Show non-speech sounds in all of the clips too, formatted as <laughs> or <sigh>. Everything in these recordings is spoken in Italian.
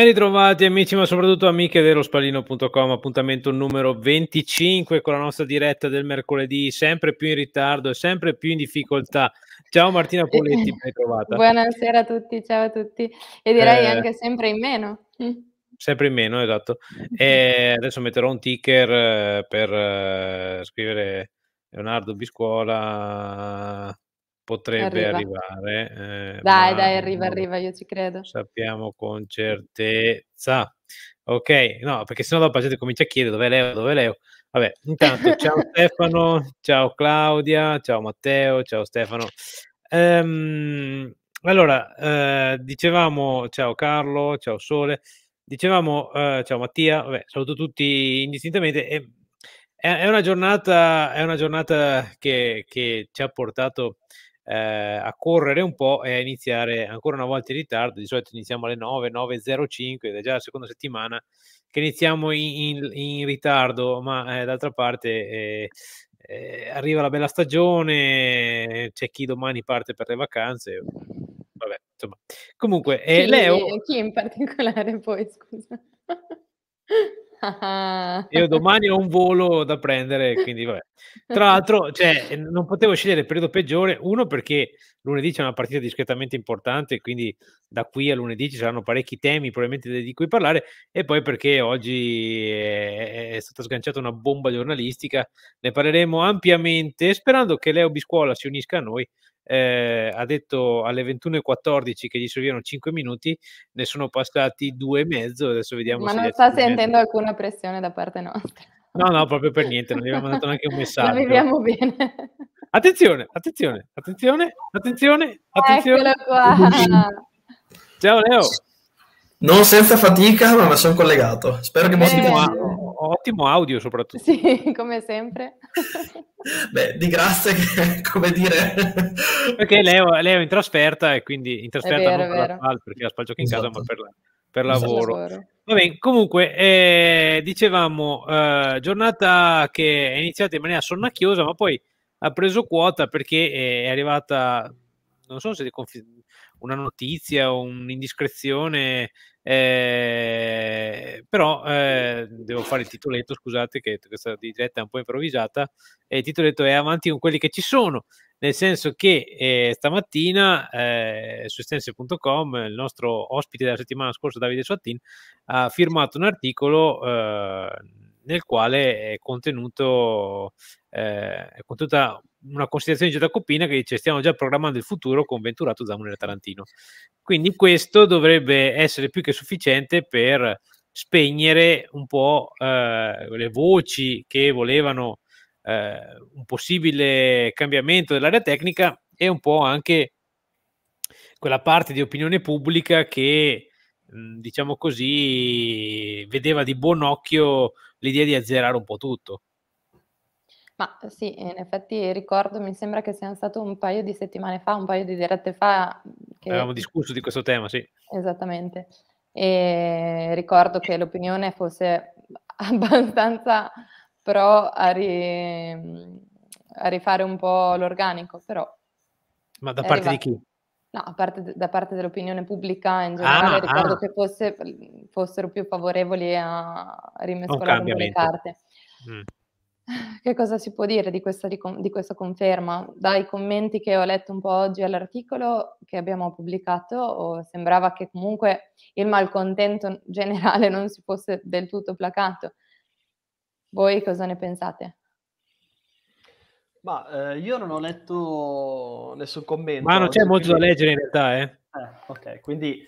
Ben ritrovati amici, ma soprattutto amiche dello spallino.com, appuntamento numero 25 con la nostra diretta del mercoledì, sempre più in ritardo e sempre più in difficoltà. Ciao Martina Poletti, ben ritrovata. Buonasera a tutti, ciao a tutti e direi eh, anche sempre in meno. Mm. Sempre in meno, esatto. E adesso metterò un ticker eh, per eh, scrivere Leonardo Biscuola potrebbe arriva. arrivare. Eh, dai, dai, arriva, arriva, io ci credo. Sappiamo con certezza. Ok, no, perché sennò dopo la gente comincia a chiedere dove è Leo, dove è Leo. Vabbè, intanto ciao <laughs> Stefano, ciao Claudia, ciao Matteo, ciao Stefano. Ehm, allora, eh, dicevamo ciao Carlo, ciao Sole, dicevamo eh, ciao Mattia, vabbè, saluto tutti indistintamente. E, è, è, una giornata, è una giornata che, che ci ha portato eh, a correre un po' e a iniziare ancora una volta in ritardo. Di solito iniziamo alle 9, 9.05 ed è già la seconda settimana che iniziamo in, in, in ritardo, ma eh, d'altra parte eh, eh arriva la bella stagione, c'è chi domani parte per le vacanze. Vabbè, insomma. Comunque, eh, chi, Leo... Chi in particolare poi, scusa? <laughs> Io domani ho un volo da prendere, quindi vabbè. Tra <laughs> l'altro, cioè, non potevo scegliere il periodo peggiore, uno perché lunedì c'è una partita discretamente importante, quindi da qui a lunedì ci saranno parecchi temi probabilmente di cui parlare e poi perché oggi eh, è, è stata sganciata una bomba giornalistica, ne parleremo ampiamente sperando che Leo Biscuola si unisca a noi. Eh, ha detto alle 21.14 che gli servivano 5 minuti, ne sono passati due e mezzo, adesso vediamo. Ma non sta sentendo alcuna pressione da parte nostra. No, no, proprio per niente, non gli abbiamo mandato neanche un <laughs> messaggio. viviamo bene. Attenzione, attenzione, attenzione, attenzione, attenzione. <laughs> Ciao Leo. Non senza fatica, ma mi sono collegato. Spero che molti ottimo, ottimo audio soprattutto. Sì, <laughs> come sempre. Beh, di grazia come dire... Perché Leo, Leo, è in trasferta e quindi in trasferta vero, non per la SPAL, perché la SPAL gioca in esatto. casa, ma esatto. per, la, per lavoro. Esatto, lavoro. Va bene, comunque eh, dicevamo, eh, giornata che è iniziata in maniera sonnacchiosa, ma poi ha preso quota perché eh, è arrivata, non so se una notizia o un'indiscrezione, eh, però eh, devo fare il titoletto, scusate che questa diretta è un po' improvvisata, il titoletto è avanti con quelli che ci sono nel senso che eh, stamattina eh, su estense.com il nostro ospite della settimana scorsa, Davide Suattin, ha firmato un articolo eh, nel quale è, contenuto, eh, è contenuta una considerazione di Giacopina che dice stiamo già programmando il futuro con Venturato, Zamun e Tarantino. Quindi questo dovrebbe essere più che sufficiente per spegnere un po' eh, le voci che volevano eh, un possibile cambiamento dell'area tecnica e un po' anche quella parte di opinione pubblica che mm, diciamo così, vedeva di buon occhio l'idea di azzerare un po' tutto. Ma sì, in effetti ricordo, mi sembra che sia stato un paio di settimane fa, un paio di dirette fa. Mm, che... Avevamo discusso di questo tema, sì. Esattamente. E ricordo che l'opinione fosse <laughs> abbastanza però a, ri, a rifare un po' l'organico, però... Ma da parte arrivato. di chi? No, a parte da parte dell'opinione pubblica in ah, generale, ah, ricordo ah. che fosse, fossero più favorevoli a rimescolare un po' le carte. Mm. Che cosa si può dire di questa, di, di questa, conferma? Dai commenti che ho letto un po' oggi all'articolo che abbiamo pubblicato, sembrava che comunque il malcontento generale non si fosse del tutto placato. Voi cosa ne pensate? Ma eh, io non ho letto nessun commento. Ma non eh, c'è molto quindi... da leggere in realtà, eh. eh ok, quindi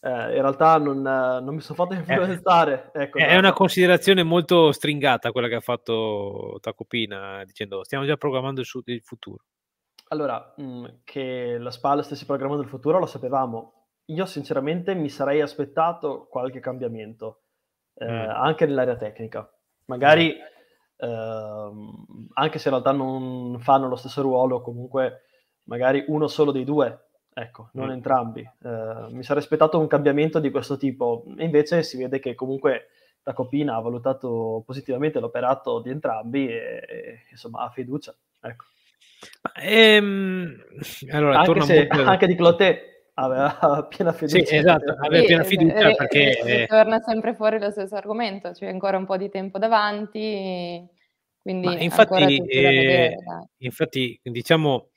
eh, in realtà non, eh, non mi sono fatto <laughs> eh, influenzare. Ecco, è no. una considerazione molto stringata quella che ha fatto Tacopina, dicendo stiamo già programmando il, su- il futuro. Allora, mh, mm, che la SPAL stesse programmando il futuro lo sapevamo. Io sinceramente mi sarei aspettato qualche cambiamento, mm. anche nell'area tecnica Magari, eh. ehm, anche se in realtà non fanno lo stesso ruolo, comunque magari uno solo dei due, ecco, non mm. entrambi. Eh, mi sarei aspettato un cambiamento di questo tipo, invece si vede che comunque la Copina ha valutato positivamente l'operato di entrambi e, e insomma ha fiducia. Ecco. Ehm, allora, anche, se, molto... anche di Clotet aveva <laughs> piena fiducia. Sì, esatto, aveva piena eh, fiducia perché... Eh, torna sempre fuori lo stesso argomento, c'è ancora un po' di tempo davanti, quindi infatti, eh, infatti, diciamo,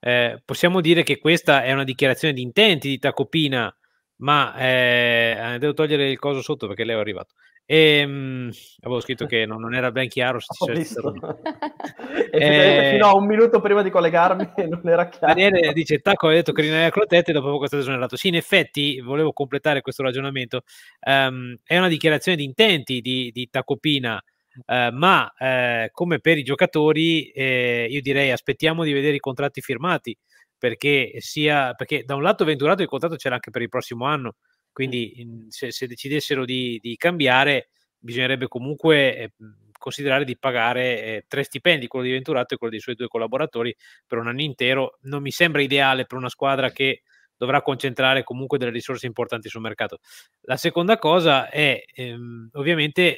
eh, possiamo dire che questa è una dichiarazione di intenti di Tacopina, ma eh, devo togliere il coso sotto perché lei è arrivato. E, ehm, mh, avevo scritto <laughs> che non, non, era ben chiaro se ci fossero... <laughs> e... Eh, fino a un minuto prima di collegarmi <laughs> non era chiaro. Daniele dice, Tacco ha detto che Rinaldi Clotet dopo poco è esonerato. Sì, in effetti, volevo completare questo ragionamento, um, è una dichiarazione di intenti di, di Tacopina, uh, eh, ma uh, come per i giocatori, eh, io direi aspettiamo di vedere i contratti firmati, perché, sia, perché da un lato Venturato il contratto c'era anche per il prossimo anno, quindi mhmm, se, se, decidessero di, di, cambiare, bisognerebbe comunque eh, mhmm, considerare di pagare eh, tre stipendi, quello di Venturato e quello dei suoi due collaboratori, per un anno intero. Non mi sembra ideale per una squadra che dovrà concentrare comunque delle risorse importanti sul mercato. La seconda cosa è ehm, ovviamente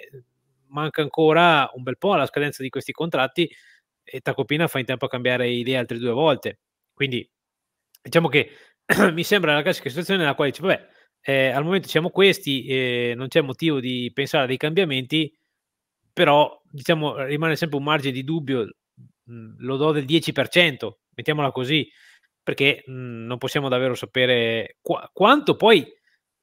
manca ancora un bel po' alla scadenza di questi contratti e Tacopina fa in tempo a cambiare idea altre due volte. Quindi diciamo che <clears throat> mi sembra la classica situazione nella quale dice, vabbè, eh, al momento siamo questi, eh, non c'è motivo di pensare a dei cambiamenti, però diciamo, rimane sempre un margine di dubbio, mh, mhmm, lo do del 10%, mettiamola così, perché mh, mhmm, non possiamo davvero sapere qu- quanto poi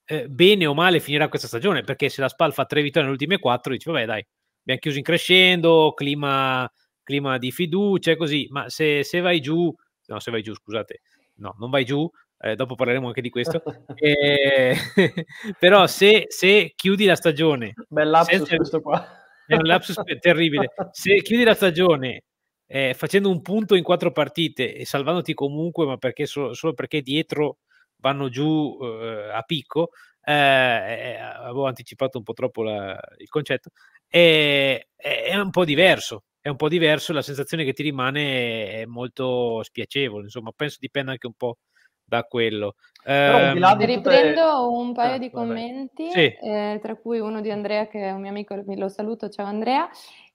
eh, bene o male finirà questa stagione, perché se la Spal fa tre vittorie nelle ultime quattro, dice vabbè dai, abbiamo chiuso in crescendo, clima, clima di fiducia così, ma se, se vai giù, no se vai giù scusate, no non vai giù, eh, dopo parleremo anche di questo, <laughs> eh, <laughs> però se, se, chiudi la stagione... Bel lapsus senza, questo qua. È un lapsus terribile. Se chiudi la stagione eh, facendo un punto in quattro partite e salvandoti comunque, ma perché so, solo perché dietro vanno giù eh, a picco, eh, eh, avevo anticipato un po' troppo la, il concetto, è, è un po' diverso È un po' diverso, la sensazione che ti rimane è molto spiacevole, insomma, penso dipenda anche un po' da quello. Eh, riprendo tutte... un paio ah, di commenti, sì. eh, tra cui uno di Andrea, che è un mio amico, lo saluto, ciao Andrea.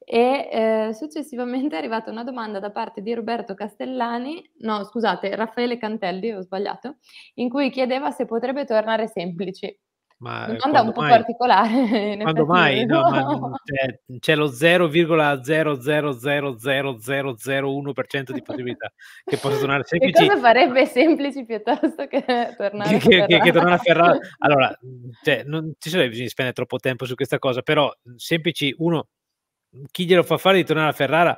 E eh, successivamente <laughs> è arrivata una domanda da parte di Roberto Castellani, no scusate, Raffaele Cantelli, ho sbagliato, in cui chiedeva se potrebbe tornare semplici. Ma Domanda eh, un po' mai, particolare. <laughs> Quando mai? No, ma c'è, c'è, lo 0,0000001% di possibilità che possa tornare <laughs> semplici Che cosa farebbe semplici piuttosto che <laughs> tornare che, a Ferrara? Che, che tornare a Ferrara. Allora, mhmm, cioè, non ci sarebbe bisogno di spendere troppo tempo su questa cosa, però mhmm, semplici, uno, mhmm, chi glielo fa fare di tornare a Ferrara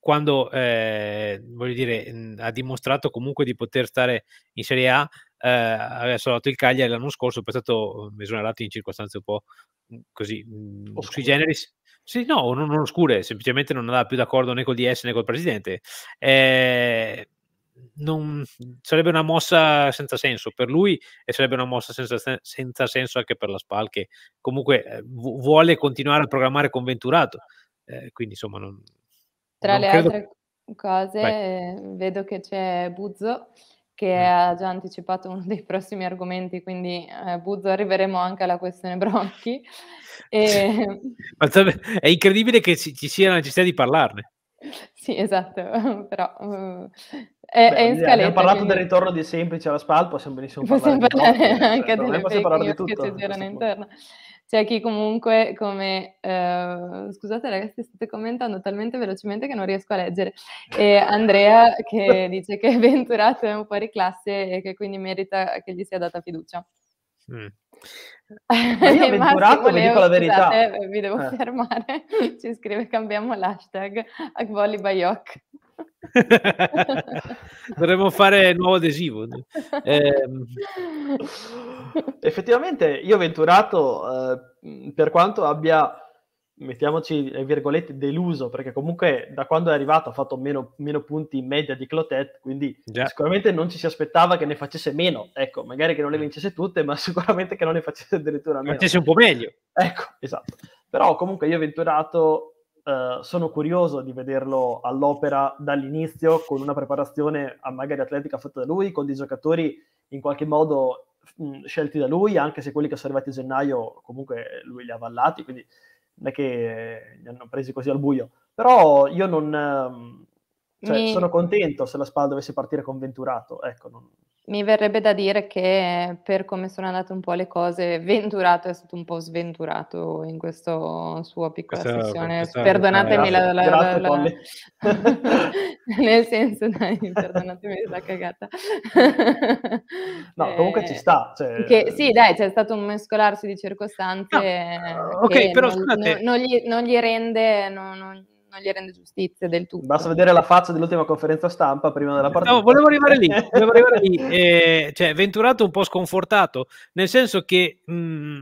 quando, eh, voglio dire, ha dimostrato comunque di poter stare in Serie A eh, aveva salvato il Cagliari l'anno scorso, poi è stato mhmm, esonerato in circostanze un po' mhmm, così mhmm, sui generis. Sì, no, non, non oscure, semplicemente non andava più d'accordo né col DS né col presidente. Eh, non, sarebbe una mossa senza senso per lui e sarebbe una mossa senza, senza senso anche per la SPAL che comunque eh, vuole continuare a programmare con Venturato eh, quindi insomma non, tra non le credo... altre cose Vai. vedo che c'è Buzzo che eh. ha già anticipato uno dei prossimi argomenti, quindi eh, Buzzo arriveremo anche alla questione bronchi. <laughs> Ehm e... è incredibile che ci, ci sia la necessità di parlarne. Sì, esatto, <laughs> però uh, è, Beh, è, in scaletta. Abbiamo parlato quindi... del ritorno di Semplice alla SPAL, possiamo benissimo possiamo parlare, parlare anche cioè, del possiamo parlare di tutto. Che c'è in interna c'è chi comunque come... Eh, scusate ragazzi, state commentando talmente velocemente che non riesco a leggere. E Andrea che <laughs> dice che è Venturato è un fuori classe e che quindi merita che gli sia data fiducia. Mm. Ma io <laughs> avventurato, vi dico la verità. Scusate, eh, vi devo eh. fermare. <laughs> Ci scrive cambiamo l'hashtag Agvoli Bayok. <laughs> Dovremmo fare il nuovo adesivo. Eh. Effettivamente io Venturato, eh, per quanto abbia mettiamoci virgolette deluso perché comunque da quando è arrivato ha fatto meno, meno punti in media di Clotet quindi Già. sicuramente non ci si aspettava che ne facesse meno ecco magari che non le mm. vincesse tutte ma <laughs> sicuramente che non ne facesse addirittura meno facesse un po' meglio ecco esatto però comunque io Venturato eh, sono curioso di vederlo all'opera dall'inizio con una preparazione magari atletica fatta da lui con dei giocatori in qualche modo mh, scelti da lui anche se quelli che sono arrivati a gennaio comunque lui li ha avallati quindi non è che li hanno presi così al buio. Però io non... Ehm, cioè, Mi... sono contento se la SPAL dovesse partire con Venturato, ecco, non, mi verrebbe da dire che per come sono andate un po' le cose, Venturato è stato un po' sventurato in questa sua piccola questa, sessione. Questa, perdonatemi la, la, la, la... <laughs> nel senso, dai, perdonatemi la cagata. <laughs> no, comunque ci sta. Cioè... Eh, che, sì, eh, dai, c'è stato un mescolarsi di circostanze. No, ah, ok, però non, scusate. Non, non, gli, non, gli, rende. Non, non gli rende giustizia del tutto. Basta vedere la faccia dell'ultima conferenza stampa prima della partita. No, volevo arrivare lì, <laughs> volevo arrivare lì. Eh, cioè, Venturato un po' sconfortato, nel senso che mh, mm,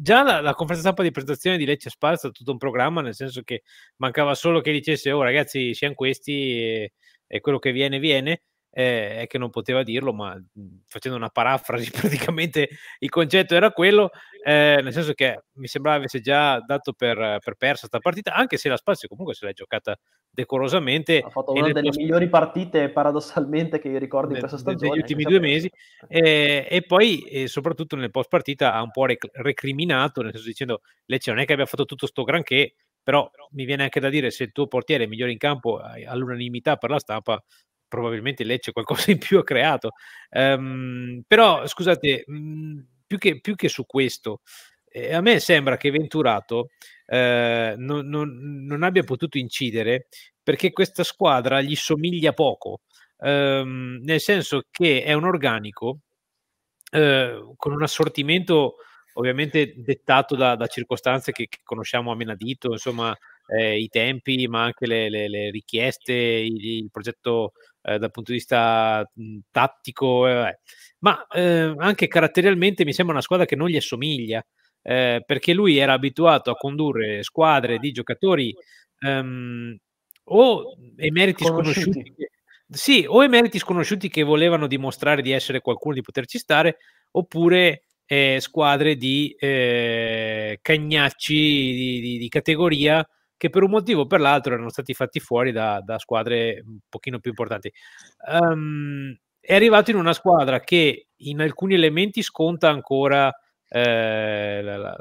già la, la, conferenza stampa di presentazione di Lecce Spal è stato tutto un programma, nel senso che mancava solo che dicesse, oh ragazzi, siamo questi e, e quello che viene, viene eh, è che non poteva dirlo, ma mhmm, facendo una parafrasi <laughs> praticamente il concetto era quello, eh, nel senso che mi sembrava avesse già dato per, per persa questa partita, anche se la Spazio comunque se l'è giocata decorosamente. Ha fatto una delle post- migliori partite paradossalmente che io ricordo in questa stagione. Negli ultimi due mesi eh, e poi e soprattutto nel post partita ha un po' rec- recriminato, nel senso dicendo Lecce non è che abbia fatto tutto sto granché, però mi viene anche da dire se il tuo portiere è migliore in campo all'unanimità per la stampa probabilmente Lecce qualcosa in più ha creato. Um, però, scusate, mh, mhmm, più, che, più che su questo, a me sembra che Venturato eh, non, non, non, abbia potuto incidere perché questa squadra gli somiglia poco, ehm, nel senso che è un organico eh, con un assortimento ovviamente dettato da, da circostanze che, che, conosciamo a menadito, insomma eh, i tempi, ma anche le, le, le richieste, il, il progetto eh, dal punto di vista mh, mhmm, tattico, eh, ma eh, anche caratterialmente mi sembra una squadra che non gli assomiglia, eh, perché lui era abituato a condurre squadre di giocatori ehm, o emeriti sconosciuti. Che, sì, o emeriti sconosciuti che volevano dimostrare di essere qualcuno, di poterci stare, oppure eh, squadre di eh, cagnacci di, di, di categoria che per un motivo o per l'altro erano stati fatti fuori da, da squadre un pochino più importanti. Um, è arrivato in una squadra che in alcuni elementi sconta ancora, eh, la, la,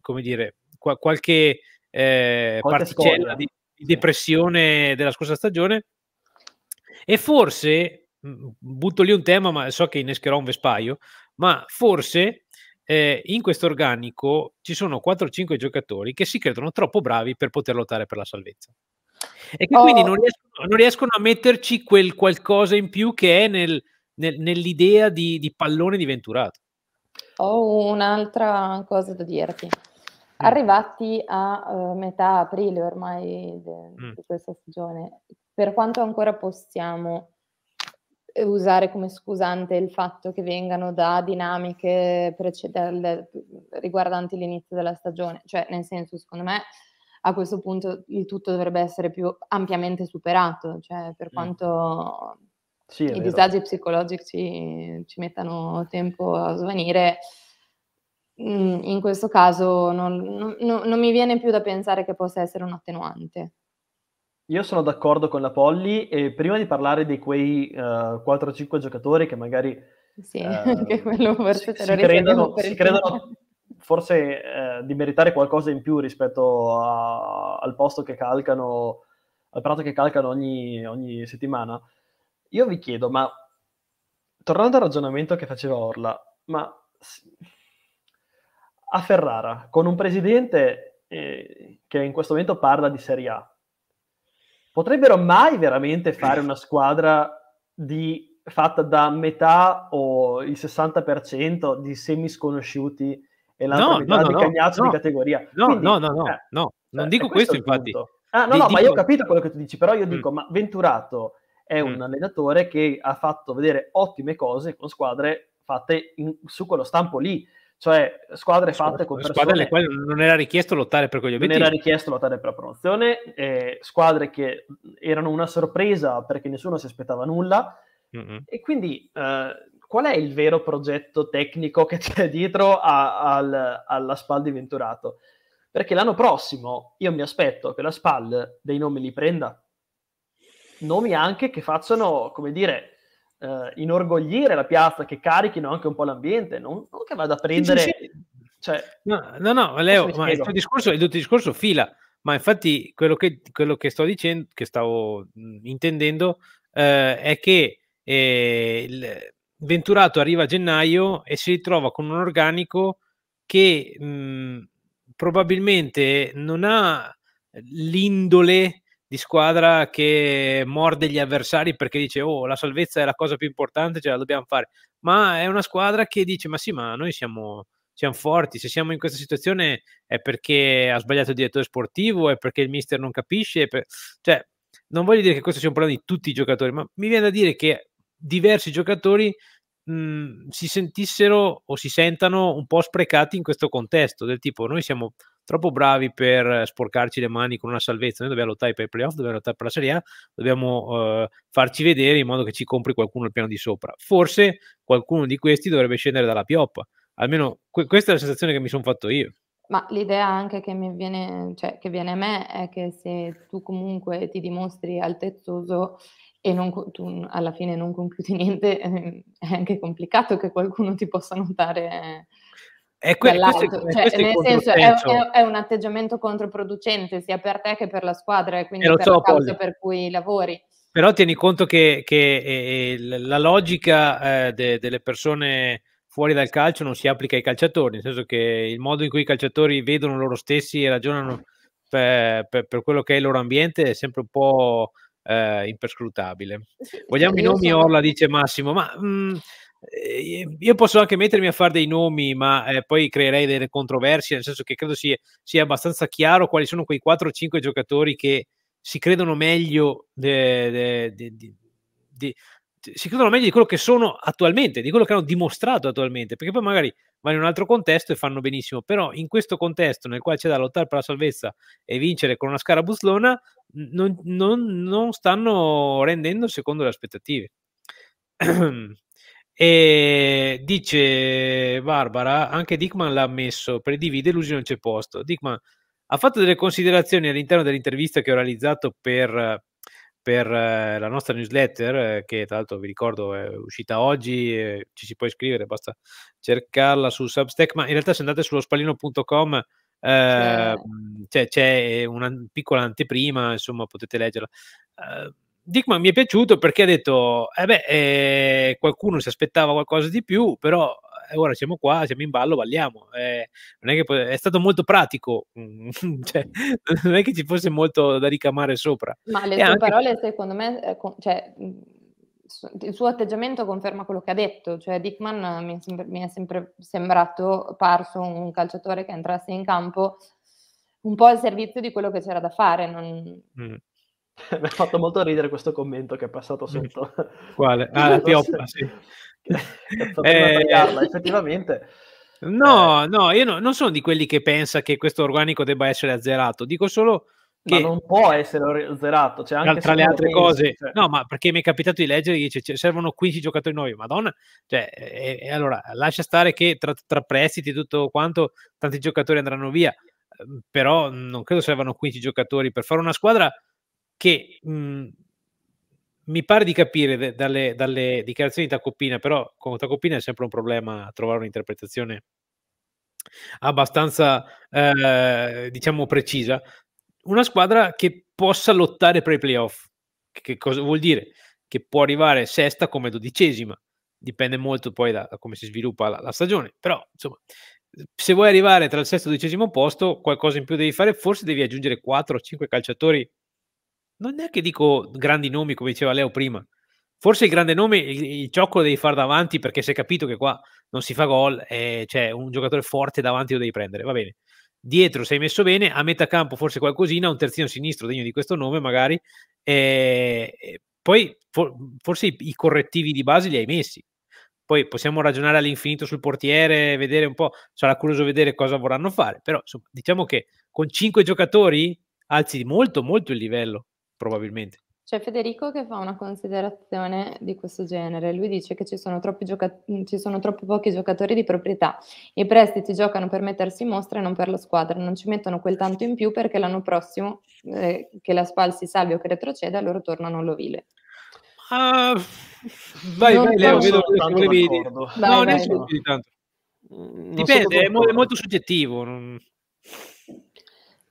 come dire, qua, qualche eh, particella di, di depressione della scorsa stagione e forse, butto lì un tema, ma so che innescherò un vespaio, ma forse eh, in questo organico ci sono 4-5 giocatori che si credono troppo bravi per poter lottare per la salvezza e che oh. quindi non riescono, non riescono, a metterci quel qualcosa in più che è nel, nel, nell'idea di, di, pallone di Venturato. Ho un'altra cosa da dirti. Mm. Arrivati a uh, metà aprile ormai de, mm. di questa stagione, per quanto ancora possiamo eh, usare come scusante il fatto che vengano da dinamiche preced- riguardanti l'inizio della stagione, cioè nel senso secondo me a questo punto il tutto dovrebbe essere più ampiamente superato, cioè per mm. quanto sì, i disagi psicologici ci, mettano tempo a svanire, mm, in questo caso non, non, non mi viene più da pensare che possa essere un attenuante. Io sono d'accordo con la Polly e prima di parlare di quei uh, eh, 4-5 giocatori che magari sì, eh, <laughs> quello forse si, si credono, si credono forse eh, di meritare qualcosa in più rispetto a, al posto che calcano, al prato che calcano ogni, ogni settimana. Io vi chiedo, ma tornando al ragionamento che faceva Orla, ma a Ferrara, con un presidente eh, che in questo momento parla di Serie A, potrebbero mai veramente fare una squadra di, fatta da metà o il 60% di semi sconosciuti e l'altra no, metà no, no, di cagnazzo di categoria. No, Quindi, no, no, no, eh, no, non cioè, dico questo, questo infatti. Ah, no, no, dico... ma io ho capito quello che tu dici, però io mm. dico, mm. ma Venturato è mm. un mm. allenatore che ha fatto vedere ottime cose con squadre fatte in, su quello stampo lì cioè squadre fatte con persone... Squadre alle quali non era richiesto lottare per quegli obiettivi. Non era richiesto lottare per la promozione, eh, squadre che erano una sorpresa perché nessuno si aspettava nulla. Mm-hmm. E quindi eh, qual è il vero progetto tecnico che <laughs> c'è dietro a, al, alla SPAL di Venturato? Perché l'anno prossimo io mi aspetto che la SPAL dei nomi li prenda. Nomi anche che facciano, come dire, eh, inorgogliere la piazza, che carichino anche un po' l'ambiente, non, non che vada a prendere... Cioè, no, no, no, Leo, ma il tuo, discorso, il tuo discorso fila, ma infatti quello che, quello che sto dicendo, che stavo intendendo, eh, è che eh, Venturato arriva a gennaio e si ritrova con un organico che mh, probabilmente non ha l'indole di squadra che morde gli avversari perché dice oh la salvezza è la cosa più importante, ce la dobbiamo fare, ma è una squadra che dice ma sì ma noi siamo, siamo forti, se siamo in questa situazione è perché ha sbagliato il direttore sportivo, è perché il mister non capisce, per... cioè non voglio dire che questo sia un problema di tutti i giocatori, ma mi viene da dire che diversi giocatori mh, mhmm, si sentissero o si sentano un po' sprecati in questo contesto, del tipo noi siamo troppo bravi per eh, sporcarci le mani con una salvezza. Noi dobbiamo lottare per i playoff, dobbiamo lottare per la Serie A, dobbiamo eh, farci vedere in modo che ci compri qualcuno al piano di sopra. Forse qualcuno di questi dovrebbe scendere dalla pioppa. Almeno que- questa è la sensazione che mi sono fatto io. Ma l'idea anche che mi viene, cioè, che viene a me è che se tu comunque ti dimostri altezzoso e non, tu alla fine non compiuti <laughs> niente, ehm, è anche complicato che qualcuno ti possa notare. Eh è que- questo, cioè, questo nel è senso è, è, un atteggiamento controproducente sia per te che per la squadra e quindi e eh, per so, la causa poi. per cui lavori. Però tieni conto che, che eh, eh la logica eh, de, delle persone fuori dal calcio non si applica ai calciatori, nel senso che il modo in cui i calciatori vedono loro stessi e ragionano per, per, per quello che è il loro ambiente è sempre un po' eh, imperscrutabile. Vogliamo Io i nomi, sono... Orla dice Massimo, ma... Mh, mm, Ehm, io posso anche mettermi a fare dei nomi, ma eh, poi creerei delle controversie, nel senso che credo sia, sia abbastanza chiaro quali sono quei 4 o 5 giocatori che si credono meglio de, si credono meglio di quello che sono attualmente, di quello che hanno dimostrato attualmente, perché poi magari vanno in un altro contesto e fanno benissimo, però in questo contesto nel quale c'è da lottare per la salvezza e vincere con una scarabuzzlona, non, non, non stanno rendendo secondo le aspettative. <clears throat> E dice Barbara, anche Dickman l'ha ammesso, per DV delusi non c'è posto. Dickman ha fatto delle considerazioni all'interno dell'intervista che ho realizzato per, per eh, la nostra newsletter, eh, che tra l'altro vi ricordo è uscita oggi, ci si può iscrivere, basta cercarla su Substack, ma in realtà se andate sullo spallino.com eh, c'è, cioè, c'è una piccola anteprima, insomma potete leggerla. Dickman mi è piaciuto perché ha detto, eh beh, eh, qualcuno si aspettava qualcosa di più, però eh, ora siamo qua, siamo in ballo, balliamo. Eh, è, po- è, stato molto pratico, mm, <laughs> cioè, non è che ci fosse molto da ricamare sopra. Ma le e sue anche... parole, secondo me, eh, cioè, mm, il suo atteggiamento conferma quello che ha detto, cioè Dickman mi è, sempre, mi è sempre sembrato parso un calciatore che entrasse in campo un po' al servizio di quello che c'era da fare, non... mm. <laughs> Mi ha fatto molto ridere questo commento che è passato mm. sotto. Quale? <laughs> Ah, la pioppa, sì. <laughs> eh... effettivamente. No, eh... no, io no, non sono di quelli che pensa che questo organico debba essere azzerato, dico solo che... Ma non può essere azzerato. Cioè anche tra le altre pensi, cose, cioè... no, ma perché mi è capitato di leggere, dice, servono 15 giocatori nuovi, madonna, cioè, e, e allora lascia stare che tra, tra prestiti e tutto quanto tanti giocatori andranno via, ehm, però non credo servano 15 giocatori per fare una squadra che mh, mhmm, mi pare di capire dalle, dalle dichiarazioni di Tacopina, però con Tacopina è sempre un problema trovare un'interpretazione abbastanza, eh, diciamo, precisa. Una squadra che possa lottare per i playoff. Che cosa vuol dire? Che può arrivare sesta come dodicesima, dipende molto poi da, da come si sviluppa la, la, stagione, però insomma, se vuoi arrivare tra il sesto e il dodicesimo posto, qualcosa in più devi fare, forse devi aggiungere 4 o 5 calciatori non è che dico grandi nomi come diceva Leo prima. Forse il grande nome, il, il gioco lo devi fare davanti perché si è capito che qua non si fa gol, eh, cioè un giocatore forte davanti lo devi prendere, va bene. Dietro sei messo bene, a metà campo forse qualcosina, un terzino sinistro degno di questo nome magari. Eh, poi for, forse i, i correttivi di base li hai messi. Poi possiamo ragionare all'infinito sul portiere, vedere un po', sarà curioso vedere cosa vorranno fare, però diciamo che con cinque giocatori alzi molto molto il livello probabilmente. C'è Federico che fa una considerazione di questo genere. Lui dice che ci sono, gioca- ci sono, troppo pochi giocatori di proprietà. I prestiti giocano per mettersi in mostra e non per la squadra. Non ci mettono quel tanto in più perché l'anno prossimo eh, che la Spal si salvi o che retroceda, loro tornano all'ovile. Uh, vai, vai, Leo, vedo che volevi dire. No, vai, nessuno tanto. Mm, Dipende, è molto soggettivo. Non...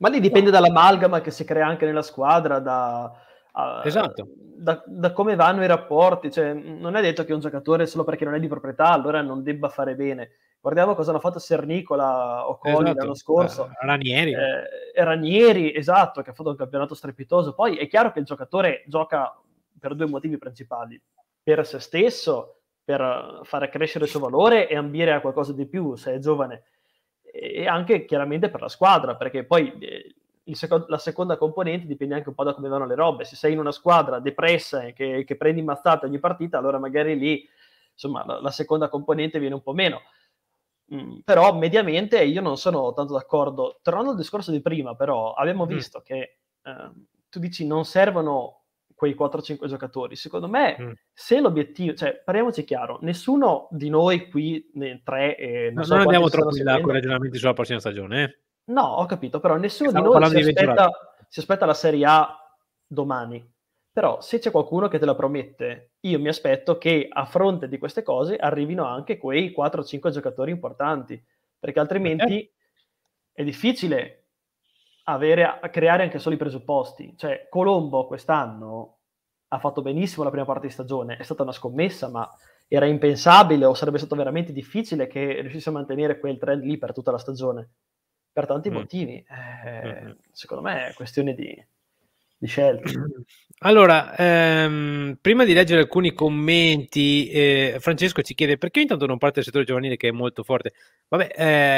Ma lì dipende dall'amalgama che si crea anche nella squadra, da, a, esatto. da, da, come vanno i rapporti. Cioè, non è detto che un giocatore solo perché non è di proprietà allora non debba fare bene. Guardiamo cosa hanno fatto Sernicola o Colli esatto. l'anno scorso. Eh, Ranieri. Eh, Ranieri, esatto, che ha fatto un campionato strepitoso. Poi è chiaro che il giocatore gioca per due motivi principali. Per se stesso, per far crescere il suo valore e ambire a qualcosa di più se è giovane e anche chiaramente per la squadra, perché poi eh, seco- la seconda componente dipende anche un po' da come vanno le robe. Se sei in una squadra depressa e che, che prendi mazzate ogni partita, allora magari lì insomma, la, la seconda componente viene un po' meno. Mm, però mediamente io non sono tanto d'accordo. Tornando al discorso di prima, però, abbiamo mm. visto che eh, tu dici non servono quei 4-5 giocatori. Secondo me, mm. se l'obiettivo, cioè, parliamoci chiaro, nessuno di noi qui, ne, tre, eh, non, no, so non andiamo troppo in là con i ragionamenti sulla prossima stagione. Eh? No, ho capito, però nessuno Stavo di noi si, di aspetta, si aspetta la Serie A domani. Però se c'è qualcuno che te la promette, io mi aspetto che a fronte di queste cose arrivino anche quei 4-5 giocatori importanti, perché altrimenti eh. è difficile avere, creare anche solo i presupposti. Cioè, Colombo quest'anno ha fatto benissimo la prima parte di stagione, è stata una scommessa, ma era impensabile o sarebbe stato veramente difficile che riuscisse a mantenere quel trend lì per tutta la stagione. Per tanti mm. motivi, eh, mm. secondo me è questione di, di scelte. Allora, ehm, prima di leggere alcuni commenti, eh, Francesco ci chiede perché intanto non parte il settore giovanile che è molto forte. Vabbè,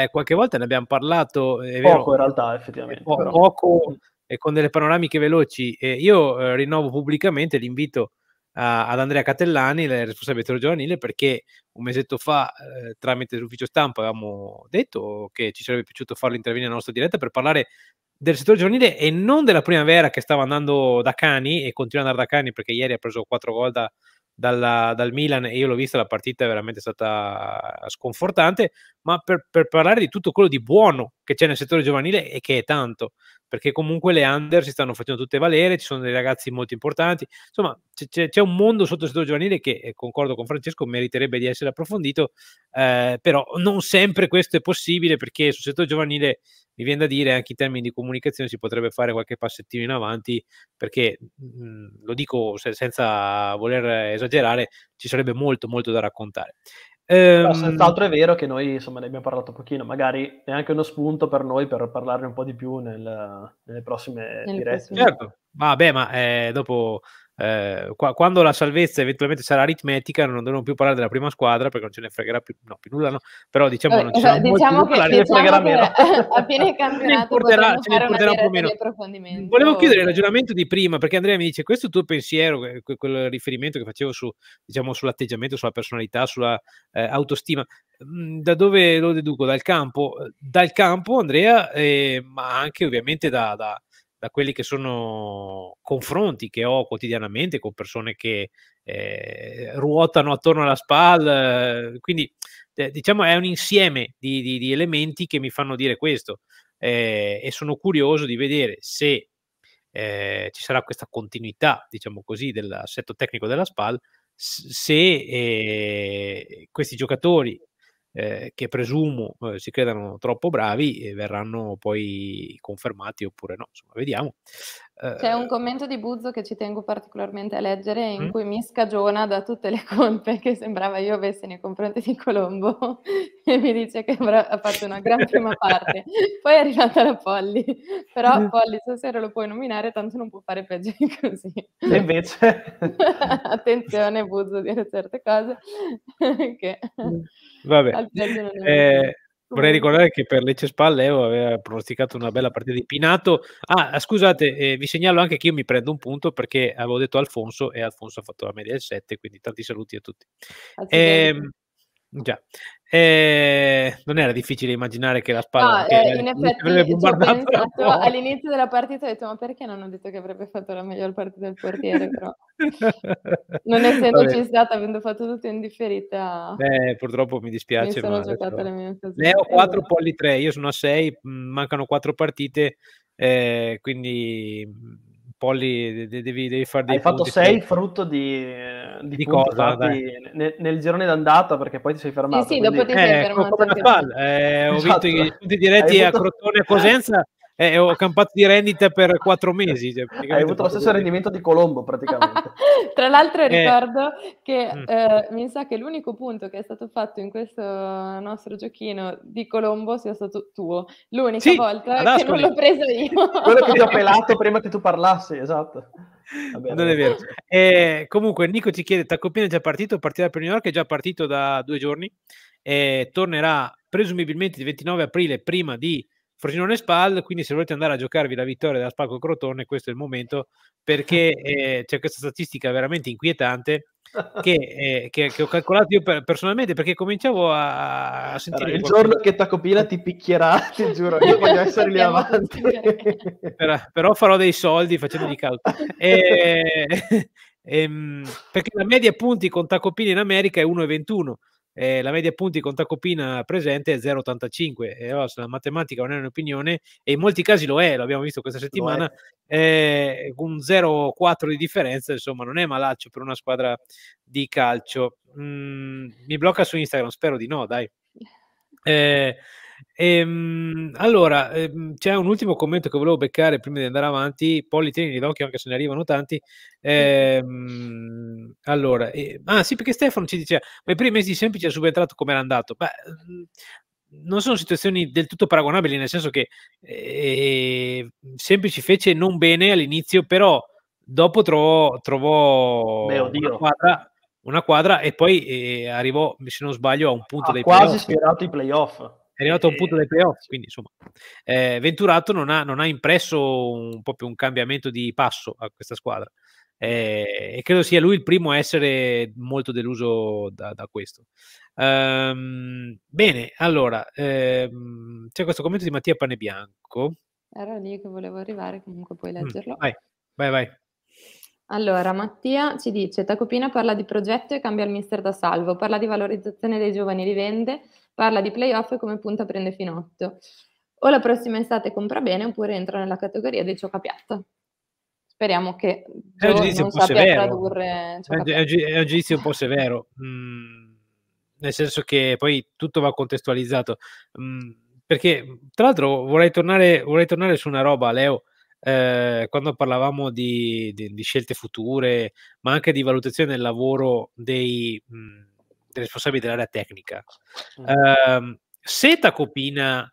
eh, qualche volta ne abbiamo parlato. È poco vero, in realtà, effettivamente. Po- però. Poco e con delle panoramiche veloci. Eh, io rinnovo pubblicamente l'invito a, ad Andrea Catellani, la responsabile del settore giovanile, perché un mesetto fa, eh, tramite l'ufficio stampa, avevamo detto che ci sarebbe piaciuto farlo intervenire nella nostra diretta per parlare del settore giovanile e non della primavera che stava andando da cani e continua ad andare da cani perché ieri ha preso 4 gol da, dalla, dal Milan e io l'ho vista la partita è veramente stata sconfortante ma per, per, parlare di tutto quello di buono che c'è nel settore giovanile e che è tanto perché comunque le under si stanno facendo tutte valere, ci sono dei ragazzi molto importanti, insomma c'è, c'è un mondo sotto il settore giovanile che, concordo con Francesco, meriterebbe di essere approfondito, eh, però non sempre questo è possibile perché sul settore giovanile, mi viene da dire, anche in termini di comunicazione si potrebbe fare qualche passettino in avanti, perché mh, mm, lo dico se, senza voler esagerare, ci sarebbe molto molto da raccontare. Ehm... senz'altro è vero che noi insomma, ne abbiamo parlato un pochino, magari è anche uno spunto per noi per parlarne un po' di più nel, nelle prossime nelle dirette. Prossime. Certo, vabbè, ma eh, dopo eh, qua, quando la salvezza eventualmente sarà aritmetica, non dovremo più parlare della prima squadra perché non ce ne fregherà più, no, più nulla, no. però diciamo eh, non eh, diciamo che, parlare, diciamo ne fregherà meno. <laughs> A fine <laughs> campionato porterà, ce ne importerà un po' meno. Volevo chiudere il ragionamento di prima perché Andrea mi dice: Questo tuo pensiero, quel riferimento che facevo su, diciamo, sull'atteggiamento, sulla personalità, sulla eh, autostima. Mm, da dove lo deduco? Dal campo, dal campo Andrea, eh, ma anche ovviamente da, da da quelli che sono confronti che ho quotidianamente con persone che eh, ruotano attorno alla SPAL, eh, quindi eh, diciamo è un insieme di, di, di, elementi che mi fanno dire questo eh, e sono curioso di vedere se eh, ci sarà questa continuità, diciamo così, dell'assetto tecnico della SPAL, se eh, questi giocatori eh, che presumo eh, si credano troppo bravi verranno poi confermati oppure no. Insomma, vediamo. C'è eh, un commento di Buzzo che ci tengo particolarmente a leggere in mm? cui mi scagiona da tutte le colpe che sembrava io avessi nei confronti di Colombo <laughs> e mi dice che ha fatto una gran prima parte. <laughs> Poi è arrivata la Polly, però mm. Polly stasera lo puoi nominare, tanto non può fare peggio di così. E invece... <laughs> Attenzione Buzzo a dire certe cose che... Mm. Vabbè. Eh, Vorrei ricordare che per Lecce Spalleo eh, aveva pronosticato una bella partita di Pinato. Ah, ah, scusate, eh, vi segnalo anche che io mi prendo un punto perché avevo detto Alfonso e Alfonso ha fatto la media del 7, quindi tanti saluti a tutti. Eh, Già. Eh, non era difficile immaginare che la spalla no, che, eh, in effetti, cioè, pensato, all'inizio della partita ho detto ma perché non ho detto che avrebbe fatto la miglior partita del portiere però <laughs> non essendoci stata avendo fatto tutto in differita Beh, purtroppo mi dispiace mi ma ne ho 4 polli 3 io sono a 6 mm, mancano 4 partite eh, quindi mm, polli devi, devi fare dei Hai punti, fatto 6 frutto di, di, di cosa, nel, nel, girone d'andata perché poi ti sei fermato. Sì, sì, quindi... dopo ti sei eh, fermato. Ecco, eh, ho esatto. vinto i punti diretti Hai a Crotone e avuto... Cosenza eh, ho campato di rendita per quattro mesi. Cioè, Hai avuto lo stesso rendimento di Colombo praticamente. <laughs> Tra l'altro eh. ricordo eh. che mm. eh, mi sa che l'unico punto che è stato fatto in questo nostro giochino di Colombo sia stato tuo. L'unica sì, volta che non l'ho preso io. <laughs> Quello che ti ho pelato prima che tu parlassi, esatto. Vabbè, non è vero. Eh, comunque, Nico ci chiede: Taccopino è già partito? Partirà per New York? È già partito da due giorni. e tornerà presumibilmente il 29 aprile, prima di Frosinone Spal, quindi se volete andare a giocarvi la vittoria della Spalco Crotone, questo è il momento, perché <laughs> eh, c'è questa statistica veramente inquietante che, eh, che, che ho calcolato io per, personalmente, perché cominciavo a, a sentire... Allora, il qualcosa. giorno che Tacopina ti picchierà, ti giuro, io voglio essere lì avanti. <laughs> però, però, farò dei soldi facendogli caldo. <laughs> E, eh, ehm, perché la media punti con Tacopina in America è 1,21 eh, la media punti con Tacopina presente è 0,85. Eh, allora, la matematica non è un'opinione, e in molti casi lo è, l'abbiamo visto questa settimana, eh, un 0,4 di differenza, insomma, non è malaccio per una squadra di calcio. Mm, mi blocca su Instagram, spero di no, dai. <laughs> Eh, Ehm, allora, ehm, c'è un ultimo commento che volevo beccare prima di andare avanti. Polli, tieni d'occhio anche se ne arrivano tanti. Ehm, allora, eh, ah sì, perché Stefano ci diceva, ma i primi mesi di semplice è subentrato come era andato. Beh, mhmm, non sono situazioni del tutto paragonabili, nel senso che eh, Semplici fece non bene all'inizio, però dopo trovò, trovò Beh, una, quadra, una, quadra, e poi eh, arrivò, se non sbaglio, a un punto ha dei quasi playoff. sfiorato i playoff è arrivato a un eh, punto dei eh, playoff, quindi insomma, eh, Venturato non ha, non ha, impresso un, proprio un cambiamento di passo a questa squadra eh, e credo sia lui il primo a essere molto deluso da, da questo. Um, bene, allora, ehm, c'è questo commento di Mattia Panebianco. Era lì che volevo arrivare, comunque puoi mm, leggerlo. Mm, vai, vai, vai. Allora, Mattia ci dice, Tacopina parla di progetto e cambia il mister da salvo, parla di valorizzazione dei giovani di vende, parla di playoff e come punta prende Finotto. O la prossima estate compra bene oppure entra nella categoria dei giocapiatta. Speriamo che è un giudizio un po' severo. È, è un giudizio un po' severo, mm, nel senso che poi tutto va contestualizzato. Mm, perché, tra l'altro, vorrei tornare, vorrei tornare su una roba, Leo eh, quando parlavamo di, di, di, scelte future, ma anche di valutazione del lavoro dei, mh, mhmm, dei responsabili dell'area tecnica. Mm. Eh, se Tacopina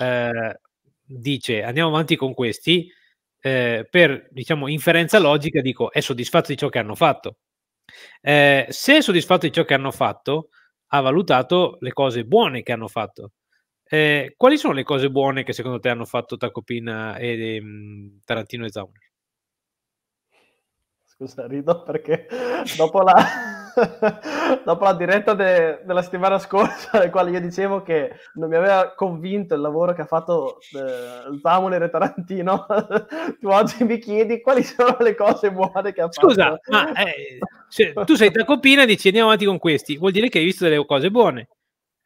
eh, dice andiamo avanti con questi, ehm, per diciamo, inferenza logica dico è soddisfatto di ciò che hanno fatto. Ehm, se è soddisfatto di ciò che hanno fatto, ha valutato le cose buone che hanno fatto. Eh, quali sono le cose buone che secondo te hanno fatto Tacopina e um, Tarantino e Zauner? Scusa, rido perché <laughs> dopo la, <laughs> dopo la diretta de, della settimana scorsa, nel quale io dicevo che non mi aveva convinto il lavoro che ha fatto eh, Zamuner e Tarantino, <laughs> tu oggi mi chiedi quali sono le cose buone che ha fatto. Scusa, ma eh, cioè, tu sei Tacopina e dici andiamo avanti con questi, vuol dire che hai visto delle cose buone.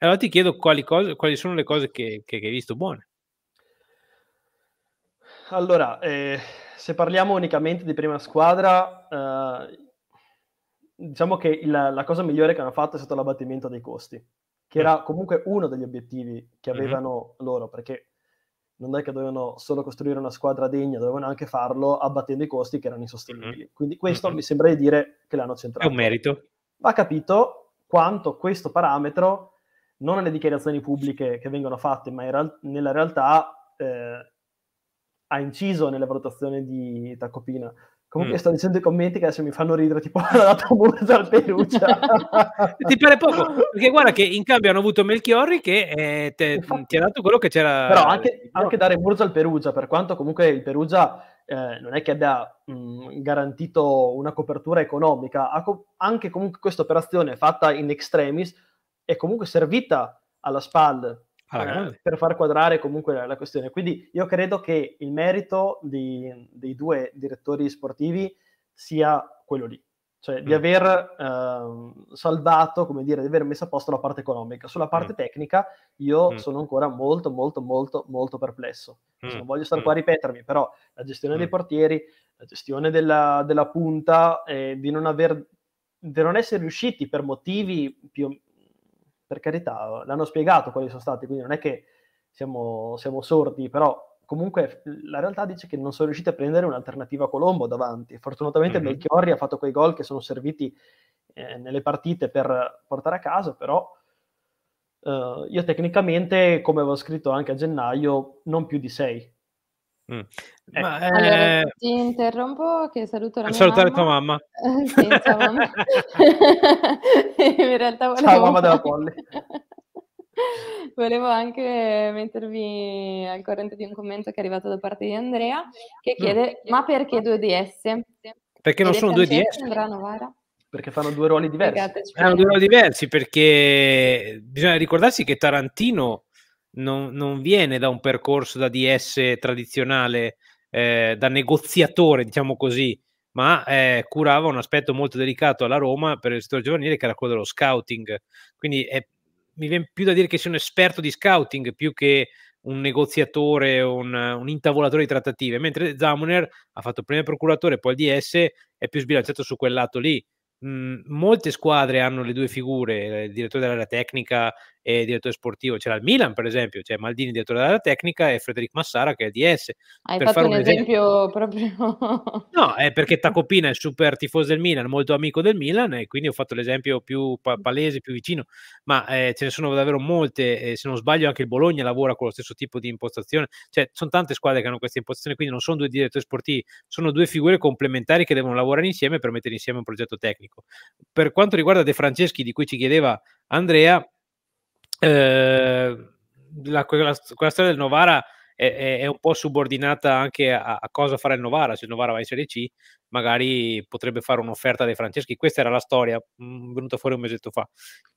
Allora ti chiedo quali, cose, quali sono le cose che, che, che, hai visto buone. Allora, eh, se parliamo unicamente di prima squadra, eh, diciamo che il, la cosa migliore che hanno fatto è stato l'abbattimento dei costi, che ah. era comunque uno degli obiettivi che avevano mm-hmm. loro, perché non è che dovevano solo costruire una squadra degna, dovevano anche farlo abbattendo i costi che erano insostenibili. Mm-hmm. Quindi questo mm-hmm. mi sembra di dire che l'hanno centrato. È un merito. Va capito quanto questo parametro non alle dichiarazioni pubbliche che vengono fatte, ma real- nella realtà eh, ha inciso nella valutazione di Tacopina. Comunque mm. sto dicendo i commenti che adesso mi fanno ridere, tipo ha <laughs> dato Musa al Perugia. <laughs> Ti pare poco, perché guarda che in cambio hanno avuto Melchiorri che eh, te, Infatti, ti ha dato quello che c'era. Però anche, anche dare Musa al Perugia, per quanto comunque il Perugia eh, non è che abbia mh, mm, garantito una copertura economica, co- anche comunque questa operazione fatta in extremis è comunque servita alla SPAL eh, per far quadrare comunque la, la, questione. Quindi io credo che il merito di, dei due direttori sportivi sia quello lì, cioè mm. di aver eh, salvato, come dire, di aver messo a posto la parte economica. Sulla parte mm. tecnica io mm. sono ancora molto, molto, molto, molto perplesso. Mm. Non voglio stare qua mm. a ripetermi, però la gestione dei mm. portieri, la gestione della, della punta, eh, di non aver di non essere riusciti per motivi più, per carità, l'hanno spiegato quali sono stati, quindi non è che siamo, siamo sordi, però comunque la realtà dice che non sono riusciti a prendere un'alternativa a Colombo davanti. Fortunatamente mm-hmm. Melchiorri ha fatto quei gol che sono serviti eh, nelle partite per portare a casa, però eh, io tecnicamente, come avevo scritto anche a gennaio, non più di 6. Mm. Eh. eh allora, eh, Ti interrompo che saluto la salutare mamma. tua mamma. <laughs> sì, ciao mamma. In realtà volevo... Ciao mamma della Polly. <laughs> Volevo anche mettervi al corrente di un commento che è arrivato da parte di Andrea che mm. chiede mm. ma perché 2DS? Perché non sono 2DS? Andrea Perché fanno due ruoli diversi. Fanno due ruoli diversi perché bisogna ricordarsi che Tarantino non, non viene da un percorso da DS tradizionale, eh, da negoziatore, diciamo così, ma eh, curava un aspetto molto delicato alla Roma per il settore giovanile, che era quello dello scouting. Quindi è, mi viene più da dire che sia un esperto di scouting più che un negoziatore, un, un intavolatore di trattative, mentre Zamuner ha fatto prima il procuratore, poi il DS, è più sbilanciato su quel lato lì. Mm, molte squadre hanno le due figure, il direttore dell'area tecnica eh, direttore sportivo, c'era il Milan per esempio, c'è cioè Maldini direttore della tecnica e Frederic Massara che è il DS. Hai per fatto un esempio, esempio proprio... <laughs> no, è perché Tacopina è super tifoso del Milan, molto amico del Milan e quindi ho fatto l'esempio più palese, più vicino, ma eh, ce ne sono davvero molte, eh, se non sbaglio anche il Bologna lavora con lo stesso tipo di impostazione, cioè sono tante squadre che hanno questa impostazione, quindi non sono due direttori sportivi, sono due figure complementari che devono lavorare insieme per mettere insieme un progetto tecnico. Per quanto riguarda De Franceschi di cui ci chiedeva Andrea, Ehm, la, quella, quella, storia del Novara è, è, è un po' subordinata anche a, a, cosa farà il Novara. Se il Novara va in Serie C, magari potrebbe fare un'offerta dei Franceschi. Questa era la storia mh, mm, venuta fuori un mesetto fa.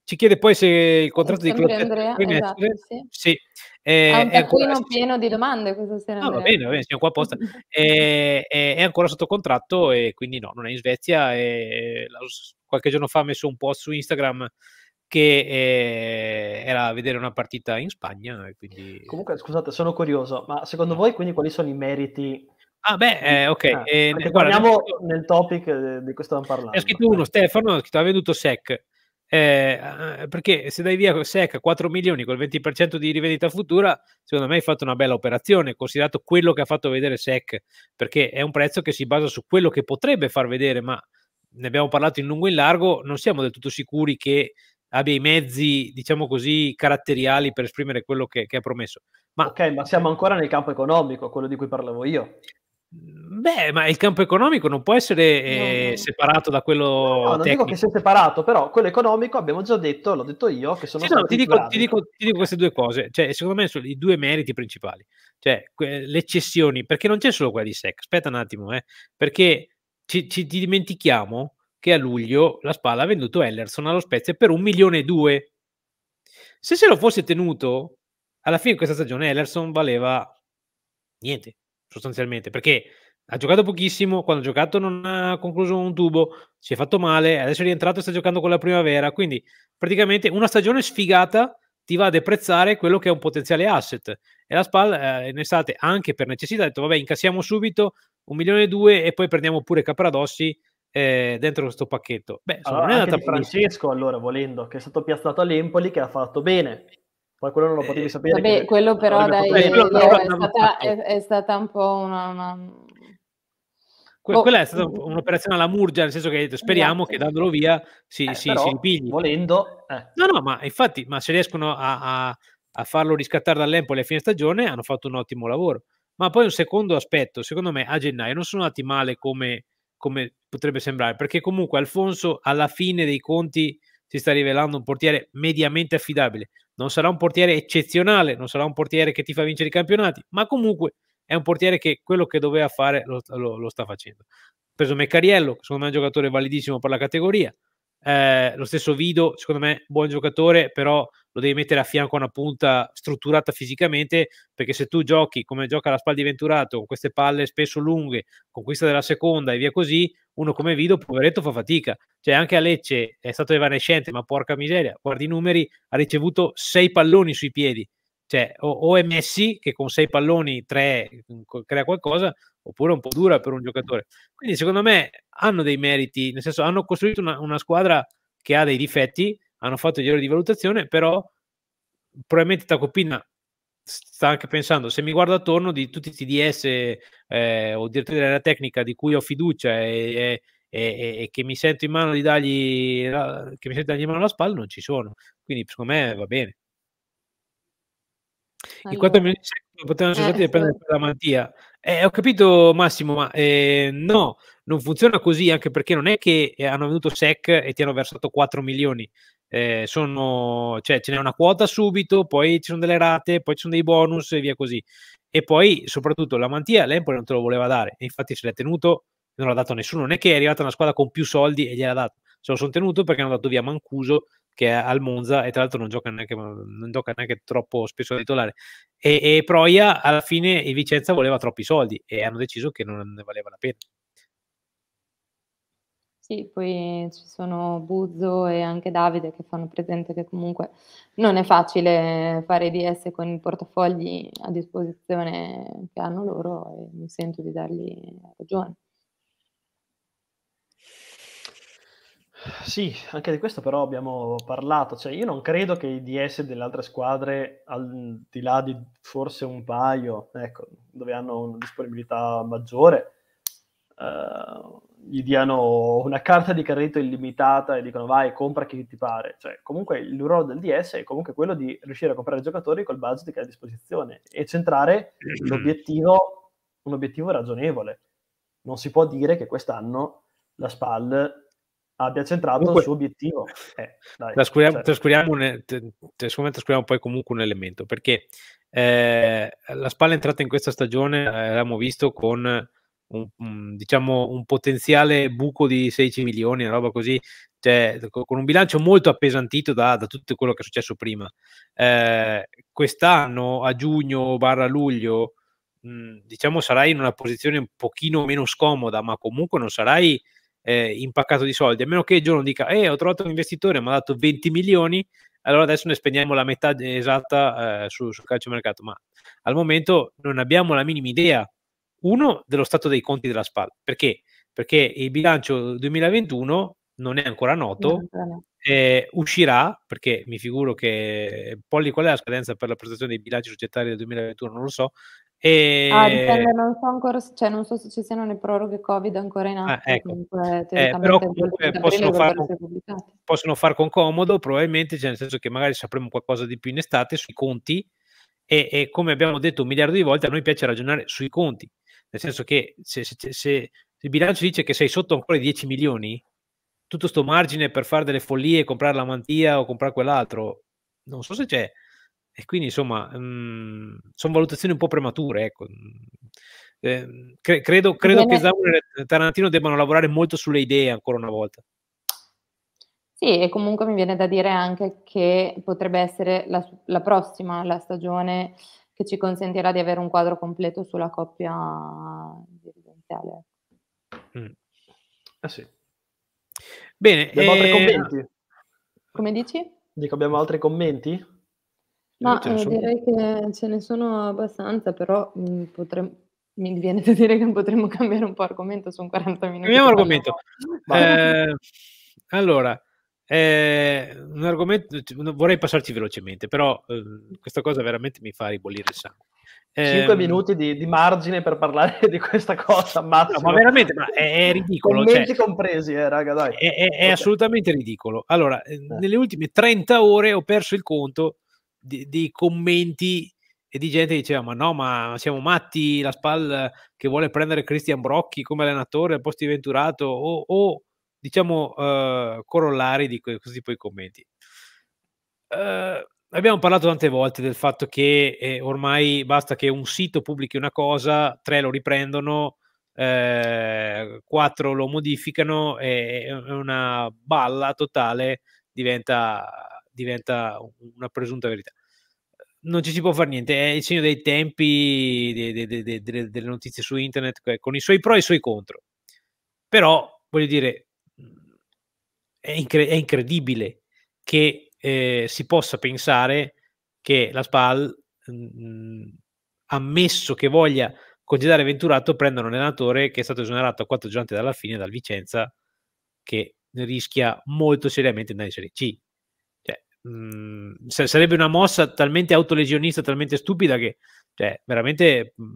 Ci chiede poi se il contratto di Clotet Andrea, esatto, sì. sì. Eh, è un taccuino ancora... pieno di domande questa sera. No, va bene, va bene, siamo qua apposta. <laughs> Eh, è, è, ancora sotto contratto e quindi no, non è in Svezia. E, eh, qualche giorno fa ha messo un post su Instagram che eh, era vedere una partita in Spagna. Quindi... Comunque, scusate, sono curioso, ma secondo mm. voi quindi quali sono i meriti Ah, beh, eh, ok. Eh, eh, guarda, nel topic eh, di cui stavamo parlando. Ha scritto uno, Stefano, ha, scritto, ha venduto SEC. Eh, ah, perché se dai via SEC a 4 milioni col 20% di rivendita futura, secondo me hai fatto una bella operazione, considerato quello che ha fatto vedere SEC, perché è un prezzo che si basa su quello che potrebbe far vedere, ma ne abbiamo parlato in lungo e in largo, non siamo del tutto sicuri che abbia i mezzi, diciamo così, caratteriali per esprimere quello che, che ha promesso. Ma, ok, ma siamo ancora nel campo economico, quello di cui parlavo io. Beh, ma il campo economico non può essere eh, no. separato da quello. No, non tecnico. dico che sia separato, però quello economico abbiamo già detto, l'ho detto io, che sono sì, no, ti, dico, ti, dico, ti dico, queste due cose. Cioè, secondo me sono i due meriti principali. Cioè, que- le eccessioni, perché non c'è solo quella di SEC. Aspetta un attimo, eh, perché ci, ci dimentichiamo che a luglio la Spalla ha venduto Ellerson allo Spezia per un milione e due. Se se lo fosse tenuto, alla fine di questa stagione Ellerson valeva niente, sostanzialmente, perché ha giocato pochissimo, quando ha giocato non ha concluso un tubo, si è fatto male, adesso è rientrato e sta giocando con la primavera, quindi praticamente una stagione sfigata ti va a deprezzare quello che è un potenziale asset. E la SPAL eh, in estate, anche per necessità, ha detto vabbè, incassiamo subito un milione e due e poi prendiamo pure Capradossi eh, dentro questo pacchetto. Beh, insomma, allora, non è andata Francesco, allora, volendo, che è stato piazzato all'Empoli, che ha fatto bene. Poi quello non lo potevi eh, sapere. Vabbè, che... quello però dai, è, è, stata, è, è, stata, un po' una... una... Que- oh. Quella è stata un'operazione alla Murgia, nel senso che detto, speriamo esatto. che dandolo via si, eh, si, però, si ripigli. Volendo... Eh. No, no, ma infatti, ma se riescono a, a, a farlo riscattare dall'Empoli a fine stagione, hanno fatto un ottimo lavoro. Ma poi un secondo aspetto, secondo me a gennaio non sono andati male come come potrebbe sembrare, perché comunque Alfonso alla fine dei conti si sta rivelando un portiere mediamente affidabile. Non sarà un portiere eccezionale, non sarà un portiere che ti fa vincere i campionati, ma comunque è un portiere che quello che doveva fare lo, lo, lo sta facendo. preso Meccariello, secondo me è un giocatore validissimo per la categoria. Eh, lo stesso Vido, secondo me, buon giocatore, però lo devi mettere a fianco a una punta strutturata fisicamente, perché se tu giochi come gioca la Spal di Venturato, con queste palle spesso lunghe, conquista della seconda e via così, uno come Vido, poveretto, fa fatica. Cioè anche a Lecce è stato evanescente, ma porca miseria, guardi i numeri, ha ricevuto sei palloni sui piedi. Cioè, o, o è Messi che con sei palloni tre mm, crea qualcosa, oppure un po' dura per un giocatore. Quindi secondo me hanno dei meriti, nel senso hanno costruito una, una squadra che ha dei difetti, hanno fatto gli errori di valutazione, però probabilmente Tacopina sta anche pensando, se mi guardo attorno di tutti i TDS eh, o direttori della tecnica di cui ho fiducia e, e, e, e che mi sento in mano di dargli, la, che mi sento dargli in mano la spalla, non ci sono. Quindi secondo me va bene. Allora. I 4 minuti potevano essere eh, stati per la mantia eh, ho capito Massimo, ma eh, no, non funziona così anche perché non è che eh, hanno venduto SEC e ti hanno versato 4 milioni. Eh, sono, cioè, ce n'è una quota subito, poi ci sono delle rate, poi ci sono dei bonus e via così. E poi, soprattutto, la mantia l'Empoli non te lo voleva dare, e infatti se l'ha tenuto, non l'ha dato nessuno. Non è che è arrivata una squadra con più soldi e gliel'ha dato, se lo sono tenuto perché hanno dato via Mancuso che è al Monza e tra l'altro non gioca neanche, non gioca neanche troppo spesso a titolare. E, e, Proia alla fine il Vicenza voleva troppi soldi e hanno deciso che non ne valeva la pena. Sì, poi ci sono Buzzo e anche Davide che fanno presente che comunque non è facile fare DS con i portafogli a disposizione che hanno loro e mi sento di dargli ragione. Sì, anche di questo però abbiamo parlato, cioè io non credo che i DS delle altre squadre, al di là di forse un paio, ecco, dove hanno una disponibilità maggiore, eh, gli diano una carta di credito illimitata e dicono vai, compra chi ti pare. Cioè, comunque il ruolo del DS è comunque quello di riuscire a comprare giocatori col budget che ha a disposizione e centrare <clears throat> l'obiettivo, un obiettivo ragionevole. Non si può dire che quest'anno la SPAL abbia centrato comunque, il suo obiettivo. Eh, trascuriamo, certo. Cioè trascuriamo, un, poi comunque un elemento, perché eh, la spalla è entrata in questa stagione, l'abbiamo visto con un, un, diciamo, un potenziale buco di 16 milioni, una roba così, cioè, con un bilancio molto appesantito da, da, tutto quello che è successo prima. Eh, quest'anno, a giugno barra luglio, mh, diciamo sarai in una posizione un pochino meno scomoda, ma comunque non sarai eh, impaccato di soldi, a meno che il giorno dica eh, ho trovato un investitore mi ha dato 20 milioni, allora adesso ne spendiamo la metà esatta eh, su, sul calciomercato, ma al momento non abbiamo la minima idea, uno, dello stato dei conti della SPAL, perché? Perché il bilancio 2021 non è ancora noto, eh, uscirà, perché mi figuro che eh, Polli qual è la scadenza per la presentazione dei bilanci societari del 2021, non lo so, e... Ah, dipende, non so ancora, cioè non so se ci siano le proroghe Covid ancora in ah, atto. Ah, ecco. comunque, eh, però comunque possono, far, possono far, con comodo, probabilmente, cioè nel senso che magari sapremo qualcosa di più in estate sui conti. E, e, come abbiamo detto un miliardo di volte, a noi piace ragionare sui conti, nel senso che se, se, se, se il bilancio dice che sei sotto ancora i 10 milioni, tutto sto margine per fare delle follie, comprare la mantia o comprare quell'altro, non so se c'è e quindi insomma, mh, mhmm, sono valutazioni un po' premature. Ecco. Eh, cre- credo, credo che Zammer e Tarantino debbano lavorare molto sulle idee ancora una volta. Sì, e comunque mi viene da dire anche che potrebbe essere la, la prossima, la stagione che ci consentirà di avere un quadro completo sulla coppia dirigenziale. Mm. Ah sì. Bene. Abbiamo eh... altri ehm, commenti? Come dici? Dico, abbiamo altri commenti? Ma eh, direi che ce ne sono abbastanza, però mh, mm, potremmo, mi viene da dire che potremmo cambiare un po' argomento, sono 40 minuti. Cambiamo argomento. Eh, allora, eh, un argomento, vorrei passarci velocemente, però eh, questa cosa veramente mi fa ribollire il sangue. 5 ehm, minuti di, di, margine per parlare <laughs> di questa cosa, No, ma veramente ma è, è, ridicolo. Commenti cioè, compresi, eh, raga, dai. È, è, è okay. assolutamente ridicolo. Allora, eh, eh. nelle ultime 30 ore ho perso il conto di, dei commenti e di gente che diceva ma no ma siamo matti la SPAL che vuole prendere Christian Brocchi come allenatore al posto di Venturato o, o diciamo eh, corollari di que- questo tipo di commenti eh, abbiamo parlato tante volte del fatto che eh, ormai basta che un sito pubblichi una cosa tre lo riprendono eh, quattro lo modificano e una balla totale diventa diventa una presunta verità. Non ci si può fare niente, è il segno dei tempi, de, de, de, delle notizie su internet, con i suoi pro e i suoi contro. Però, voglio dire, è, incre è incredibile che eh, si possa pensare che la SPAL, mh, ammesso che voglia congedare Venturato, prenda un allenatore che è stato esonerato a quattro giorni dalla fine dal Vicenza, che rischia molto seriamente di andare in Serie C mh, mm, sarebbe una mossa talmente autolesionista, talmente stupida che cioè, veramente mh, mm,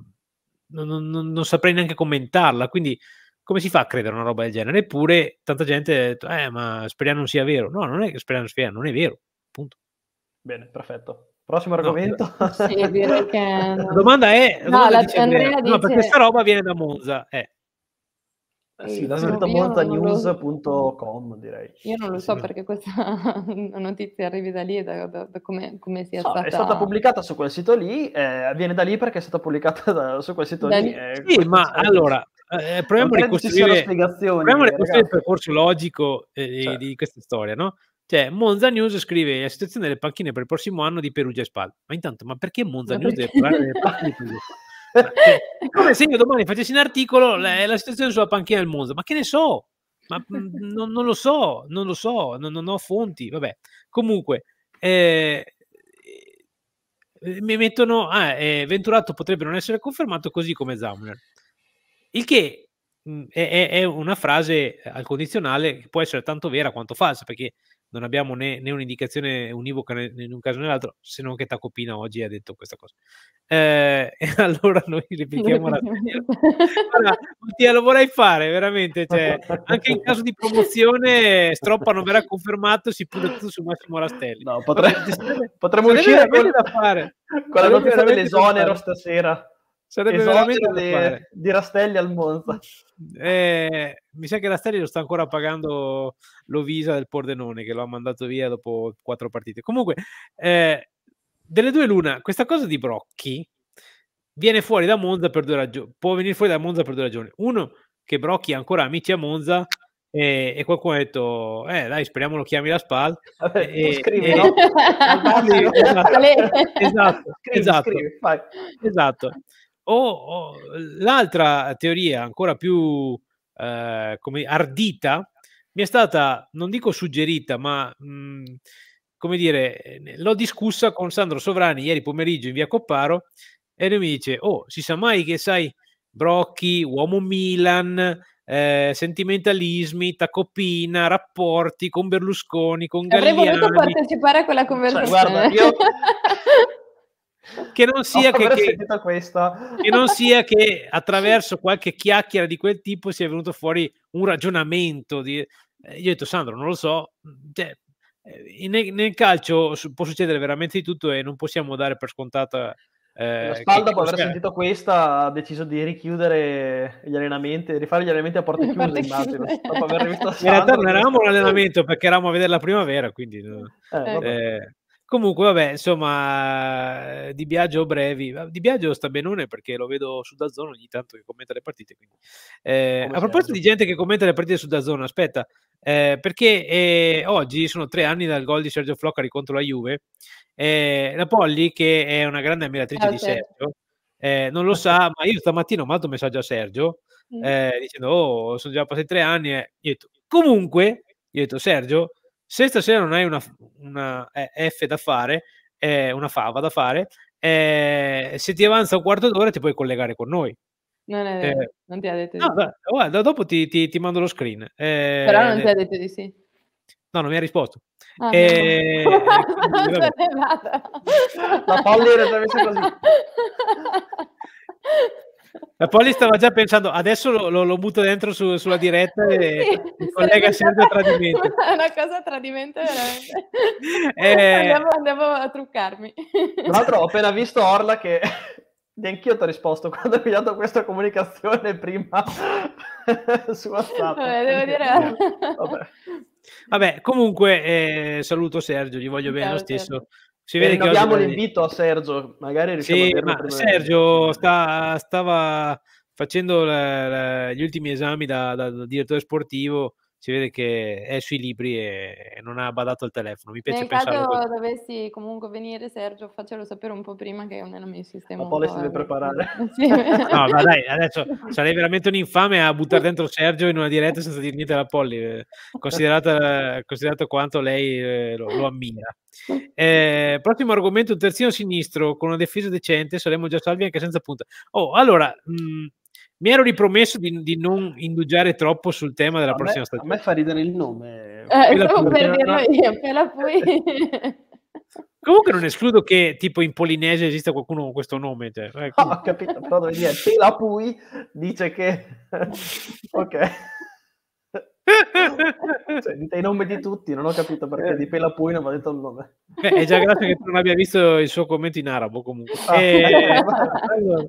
non, non, non, saprei neanche commentarla. Quindi, come si fa a credere a una roba del genere? Eppure, tanta gente ha detto, eh, ma speriamo non sia vero. No, non è che speriamo sia vero, non è vero. Punto. Bene, perfetto. Prossimo argomento. No, eh, sì, che... <laughs> La domanda è... La, domanda no, la dice Andrea, Andrea dice... no, perché questa roba viene da Monza. Eh. Eh sì, da saltamontanews.com direi. Io non lo so sì. perché questa <laughs> notizia arrivi da lì, da, da, da come, come, sia no, stata... È stata pubblicata su quel sito lì, eh, viene da lì perché è stata pubblicata da, su quel sito lì. lì. Eh, sì, ma allora, eh, eh, proviamo a ricostruire, proviamo eh, ricostruire il percorso logico eh, cioè. di questa storia, no? Cioè, Monza News scrive la situazione delle panchine per il prossimo anno di Perugia e Spal. Ma intanto, ma perché Monza ma News deve parlare delle panchine di Perugia? <laughs> come se io domani facessi un articolo la, la situazione sulla panchina del Monza, ma che ne so? Ma <laughs> mm, non, non lo so, non lo so, non, non ho fonti. Vabbè, comunque, eh, eh, mi mettono ah, eh, Venturato potrebbe non essere confermato così come Zauner. Il che mh, mm, è, è, una frase al condizionale che può essere tanto vera quanto falsa, perché non abbiamo né, né un'indicazione univoca né, in un caso né nell'altro, se non che Tacopina oggi ha detto questa cosa. Eh, <laughs> e allora noi <laughs> ripetiamo la allora, Mattia, lo vorrei fare veramente, cioè, anche in caso di promozione Stroppa non verrà confermato, si punta tutto su Massimo Rastelli. No, potre... potremmo <laughs> uscire con... da fare. con la notizia dell'esonero stasera. Sarebbe esatto, veramente le... di Rastelli al Monza. Eh, mi sa che Rastelli lo sta ancora pagando lo visa del Pordenone che lo ha mandato via dopo quattro partite. Comunque, eh, delle due l'una, questa cosa di Brocchi viene fuori da Monza per due ragioni. Può venire fuori da Monza per due ragioni. Uno, che Brocchi ha ancora amici a Monza e, e, qualcuno ha detto eh dai speriamo lo chiami la SPAL Vabbè, e, scrivi, e, no? esatto, esatto, scrivi, esatto, scrivi, esatto. O, o l'altra teoria ancora più eh, come ardita mi è stata, non dico suggerita, ma mh, mm, come dire, l'ho discussa con Sandro Sovrani ieri pomeriggio in via Copparo e lui mi dice, oh, si sa mai che sai, Brocchi, uomo Milan, eh, sentimentalismi, tacopina, rapporti con Berlusconi, con Galliani. Avrei voluto partecipare a quella cioè, conversazione. Cioè, guarda, io... <laughs> Che non, sia che, che, che non sia che, attraverso qualche chiacchiera di quel tipo sia venuto fuori un ragionamento. Di... Eh, io ho detto, Sandro, non lo so. Cioè, eh, nel, nel, calcio può succedere veramente di tutto e non possiamo dare per scontata. Eh, Spalda, dopo aver sentito questa, ha deciso di richiudere gli allenamenti, rifare gli allenamenti a porte <laughs> chiuse. immagino, dopo aver visto Sandro, In realtà non eravamo all'allenamento <laughs> perché eravamo a vedere la primavera, quindi. Eh, eh, Comunque, vabbè, insomma, Di Biagio brevi. Di Biagio sta benone perché lo vedo su da zona ogni tanto che commenta le partite. Eh, a proposito di gente che commenta le partite su da zona, aspetta, eh, perché eh, oggi sono tre anni dal gol di Sergio Floccari contro la Juve. Eh, la Polli, che è una grande ammiratrice eh, di certo. Sergio, eh, non lo sa, ma io stamattina ho mandato un messaggio a Sergio mm. dicendo, oh, sono già passati tre anni. E io ho detto, comunque, io ho detto, Sergio, se stasera non hai una, una eh, F da fare, eh, una fava da fare, eh, se ti avanza un quarto d'ora ti puoi collegare con noi. Non è eh, vero, eh, non ti ha detto di sì. Guarda, dopo ti, ti, ti, mando lo screen. Eh, Però non ti ha detto di sì. No, non mi ha risposto. Ah, e... no. <laughs> quindi, La palla era così. <laughs> La Napoli stava già pensando, adesso lo, lo, lo butto dentro su, sulla diretta e <laughs> sì, il collega a tradimento. È <laughs> una cosa a tradimento veramente. Eh... Andiamo, andiamo, a truccarmi. Tra l'altro ho appena visto Orla che <laughs> neanch'io ti ho risposto quando ho inviato questa comunicazione prima su WhatsApp. Vabbè, devo dire... Vabbè. Vabbè comunque eh, saluto Sergio, gli voglio Ciao, bene lo stesso. Sergio si vede che oggi... l'invito a Sergio, magari riusciamo sì, Sergio sta, stava facendo la, la, gli ultimi esami da, da, da direttore sportivo si vede che è sui libri e non ha badato il telefono. Mi piace Nel pensare. Se caso dovessi comunque venire, Sergio, faccelo sapere un po' prima che è almeno mi sistema. Un po' le si deve preparare. <laughs> sì. no, ma dai, adesso <laughs> sarei veramente un infame a buttare dentro Sergio in una diretta senza dire niente alla Polly, eh, considerata, considerato quanto lei eh, lo, lo ammira. Eh, prossimo argomento, terzino sinistro con una difesa decente, saremmo già salvi anche senza punta. Oh, allora, mh, mm, mi ero ripromesso di, di, non indugiare troppo sul tema della a prossima me, stagione. A me fa ridere il nome. Eh, stavo per dirlo io, quella poi. <laughs> Comunque non escludo che tipo in Polinesia esista qualcuno con questo nome. Cioè, ecco. oh, ho capito, però dove dire, Pela Pui dice che... <laughs> ok. cioè, dite i nomi di tutti, non ho capito perché di Pela Pui non ho detto il nome. Beh, è già grazie che tu non abbia visto il suo commento in arabo comunque. Ah, e... Eh, <laughs> allora.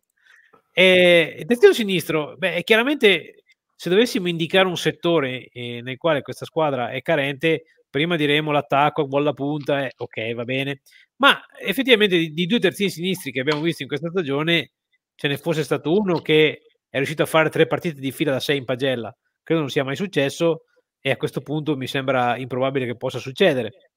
Eh, terzino sinistro, beh, chiaramente se dovessimo indicare un settore eh, nel quale questa squadra è carente, prima diremo l'attacco, buon la punta, eh, ok, va bene, ma effettivamente di, di due terzini sinistri che abbiamo visto in questa stagione ce ne fosse stato uno che è riuscito a fare tre partite di fila da sei in pagella, credo non sia mai successo e a questo punto mi sembra improbabile che possa succedere.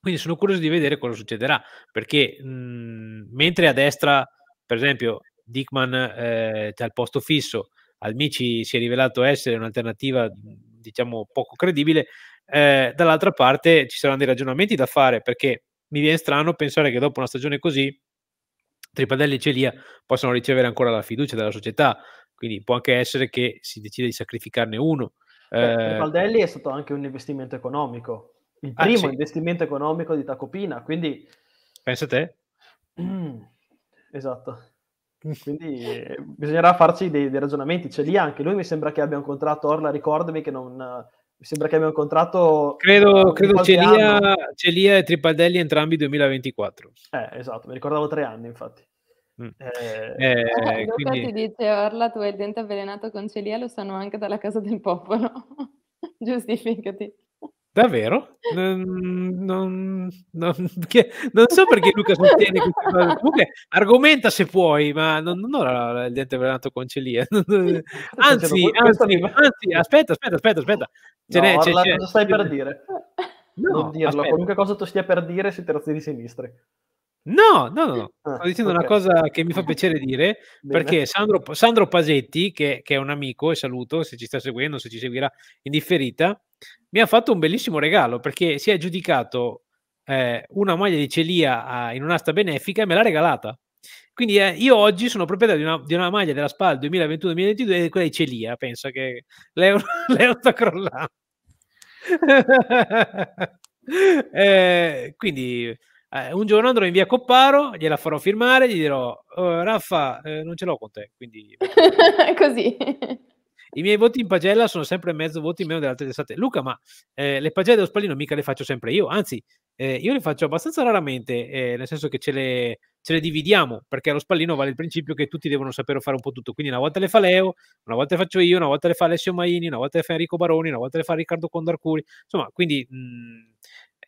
Quindi sono curioso di vedere cosa succederà, perché mh, mm, mentre a destra, per esempio, Dickman eh, al posto fisso, al Mici si è rivelato essere un'alternativa diciamo poco credibile, eh, dall'altra parte ci saranno dei ragionamenti da fare perché mi viene strano pensare che dopo una stagione così Tripadelli e Celia possano ricevere ancora la fiducia della società, quindi può anche essere che si decida di sacrificarne uno. Eh, Tripadelli è stato anche un investimento economico, il ah, primo ah, sì. investimento economico di Tacopina, quindi... Pensa te? Mm, <clears throat> esatto. Quindi eh, bisognerà farci dei, dei ragionamenti. C'è lì anche lui, mi sembra che abbia un contratto, Orla, ricordami che non... Eh, mi sembra che abbia un contratto. Credo, credo Celia, e Tripaldelli entrambi 2024. Eh, esatto, mi ricordavo tre anni, infatti. Mm. Eh, eh, Luca quindi... ti dice Orla, tu hai il dente avvelenato con Celia, lo sanno anche dalla casa del popolo. <laughs> Giustificati. Davvero? Non, non, non, che, non, so perché Luca sostiene questa cosa. Comunque, argomenta se puoi, ma non, ho il dente venato con celia. <laughs> Anzi, anzi, anzi, aspetta, aspetta, aspetta, aspetta. Ce no, c'è, c'è, cosa stai per dire? No, non dirlo, aspetta. qualunque cosa tu stia per dire si terzi di sinistra. No, no, no, no. Ah, sto dicendo okay. una cosa che mi fa <laughs> piacere dire, perché Sandro, Sandro Pasetti, che, che, è un amico, e saluto se ci sta seguendo, se ci seguirà in differita, mi ha fatto un bellissimo regalo, perché si è giudicato eh, una maglia di Celia a, in un'asta benefica e me l'ha regalata. Quindi eh, io oggi sono proprietario di una, di una maglia della SPAL 2021-2022 e quella di Celia, pensa che <laughs> l'euro, l'euro sta crollando. <laughs> eh, quindi eh, un giorno andrò in via Copparo, gliela farò firmare, gli dirò, oh, Raffa, eh, non ce l'ho con te, quindi... <laughs> Così. I miei voti in pagella sono sempre mezzo voti in meno delle altre testate. Luca, ma eh, le pagelle dello Spallino mica le faccio sempre io, anzi, eh, io le faccio abbastanza raramente, eh, nel senso che ce le, ce le, dividiamo, perché allo Spallino vale il principio che tutti devono sapere fare un po' tutto. Quindi una volta le fa Leo, una volta le faccio io, una volta le fa Alessio Maini, una volta le fa Enrico Baroni, una volta le fa Riccardo Condarcuri. Insomma, quindi mh, mm,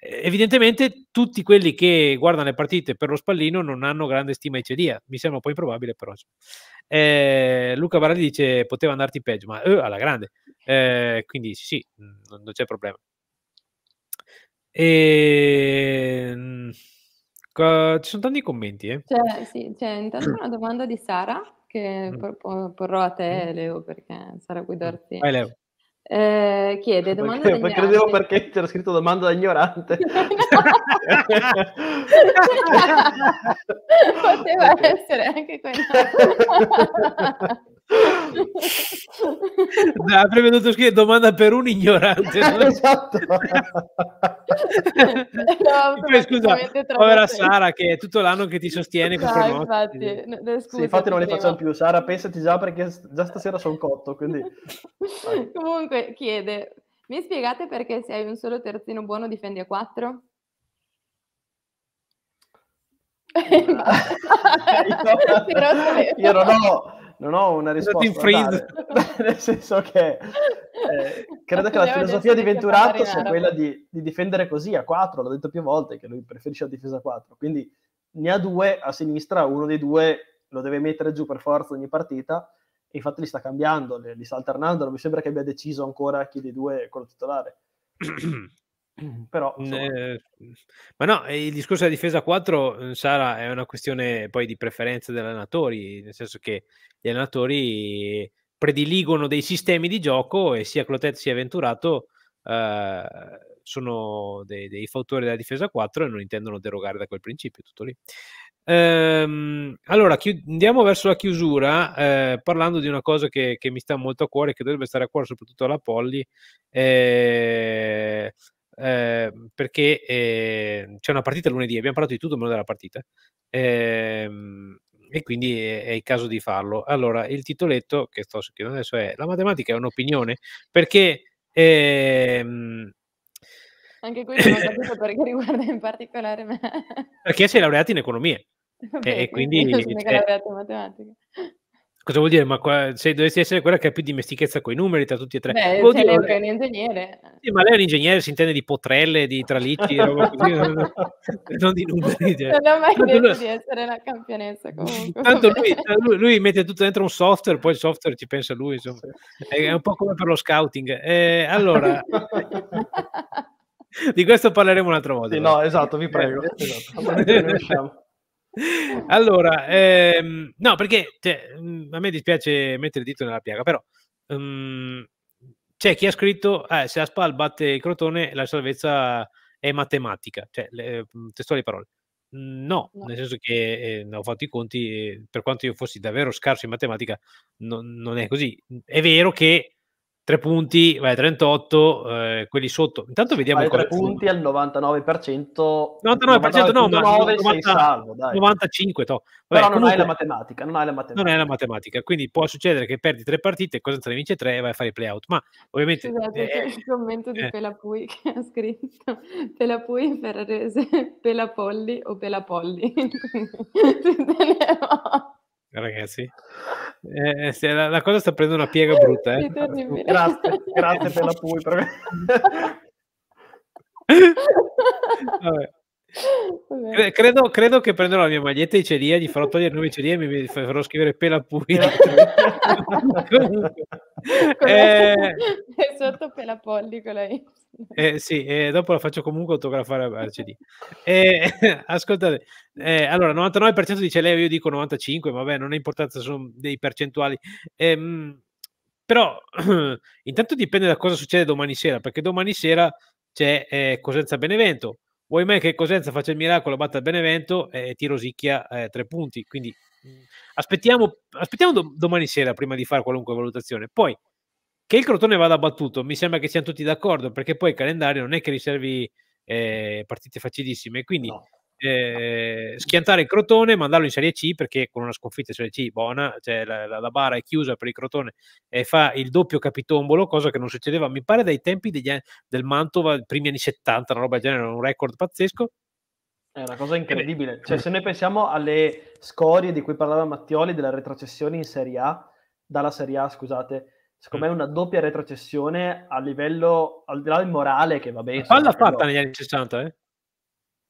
evidentemente tutti quelli che guardano le partite per lo spallino non hanno grande stima di Cedia, mi sembra un po' improbabile però. Eh, Luca Baraldi dice poteva andarti peggio, ma eh, alla grande, eh, quindi sì, mm, non, c'è problema. E... Ehm, ci sono tanti commenti. Eh. C'è, sì, c'è intanto una domanda di Sara che mm. porrò a te, mm. Leo, perché Sara Guidorti. Vai, Leo eh, chiede domanda perché, da <laughs> credevo perché c'era scritto domanda da ignorante <laughs> <laughs> poteva essere anche quella Avrebbe <laughs> dovuto scrivere domanda per un ignorante. <laughs> esatto. <laughs> no, Poi, scusa, povera Sara che è tutto l'anno che ti sostiene. Ah, infatti, no, scusa, sì, infatti non le facciamo più. Sara, pensati già perché già stasera sono cotto. Quindi... Comunque chiede, mi spiegate perché se hai un solo terzino buono difendi a quattro? io, io non ho non ho una risposta. <laughs> Nel senso che eh, credo che la filosofia di Venturato sia quella di, di, difendere così a 4, l'ho detto più volte che lui preferisce la difesa a 4, quindi ne ha due a sinistra, uno dei due lo deve mettere giù per forza ogni partita e infatti li sta cambiando, li, li sta alternando, non mi sembra che abbia deciso ancora chi dei due è quello titolare. <clears throat> <clears throat> Però, insomma... eh, ma no, il discorso della difesa 4, eh, Sara, è una questione poi di preferenza degli allenatori, nel senso che gli allenatori prediligono dei sistemi di gioco e sia Clotet sia Venturato eh, sono dei, dei fautori della difesa 4 e non intendono derogare da quel principio, tutto lì. Ehm, allora, andiamo verso la chiusura eh, parlando di una cosa che, che, mi sta molto a cuore, che dovrebbe stare a cuore soprattutto alla Polly Eh, eh, perché eh, c'è una partita lunedì, abbiamo parlato di tutto meno della partita, eh, e quindi è, è, il caso di farlo. Allora, il titoletto che sto scrivendo adesso è La matematica è un'opinione, perché... Ehm, anche <laughs> questo non capito perché riguarda in particolare me. Perché sei laureato in economia. <laughs> Vabbè, e, <laughs> quindi... sono cioè, laureato in matematica. Cosa vuol dire? Ma qua, se dovessi essere quella che ha più dimestichezza con i numeri tra tutti e tre. Beh, vuol cioè, dire, lei è un ingegnere. Sì, ma lei è un ingegnere, si intende di potrelle, di tralitti, <laughs> roba così, non, di numeri. Cioè. Non ho mai tanto detto lui, di essere la campionessa comunque. Tanto lui, <laughs> lui, lui, mette tutto dentro un software, poi il software ci pensa lui, insomma. È un po' come per lo scouting. Eh, allora... <laughs> di questo parleremo un'altra volta. Sì, no, esatto, vi prego. Esatto. Eh. allora, ehm, no, perché cioè, mhmm, a me dispiace mettere il dito nella piaga, però um, c'è chi ha scritto eh, se la SPAL batte il Crotone la salvezza è matematica, cioè le, ehm, testuali parole. No, no, nel senso che eh, ho fatto i conti, eh, per quanto io fossi davvero scarso in matematica, no, non è così. È vero che 3 punti, vai a 38, eh, quelli sotto. Intanto vediamo vai tre punti al 99%. 99%, 99 no, ma 95, to. Vabbè, però non comunque, hai la matematica, non hai la matematica. Non hai la matematica, quindi può succedere che perdi tre partite, cosa te ne vince tre e vai a fare i playout, ma ovviamente Scusate, eh, il commento di eh. Pelapui che ha scritto Pelapui Ferrarese, Pelapolli o Pelapolli. <laughs> ragazzi. Eh, se la, la, cosa sta prendendo una piega brutta. Eh. Grazie, grazie per la <laughs> pulpa. <laughs> Credo, credo, che prenderò la mia maglietta di ceria, gli farò togliere il nome di ceria e mi farò scrivere pela pulita. <laughs> eh, sotto pela polli con eh. eh, sì, eh, dopo la faccio comunque autografare a CD. <laughs> Eh, ascoltate, allora 99% dice lei, io dico 95, vabbè, non è importanza, sono dei percentuali. Ehm, però <clears throat> intanto dipende da cosa succede domani sera, perché domani sera c'è eh, Cosenza Benevento Vuoi mai che Cosenza faccia il miracolo, batta il Benevento eh, e ti rosicchia eh, tre punti. Quindi mm, aspettiamo, aspettiamo do, domani sera prima di fare qualunque valutazione. Poi che il Crotone vada battuto, mi sembra che siamo tutti d'accordo, perché poi il calendario non è che riservi eh, partite facilissime. Quindi no eh, schiantare il Crotone e mandarlo in Serie C perché con una sconfitta in Serie C buona, cioè la, la, la, bara è chiusa per il Crotone e fa il doppio capitombolo, cosa che non succedeva, mi pare, dai tempi degli, del Mantova, primi anni 70, una roba del genere, un record pazzesco. È una cosa eh, incredibile. Eh, cioè, se noi pensiamo alle scorie di cui parlava Mattioli della retrocessione in Serie A, dalla Serie A, scusate, secondo mm. me una doppia retrocessione a livello, al di là del morale che va vabbè... Palla fatta negli anni 60, eh?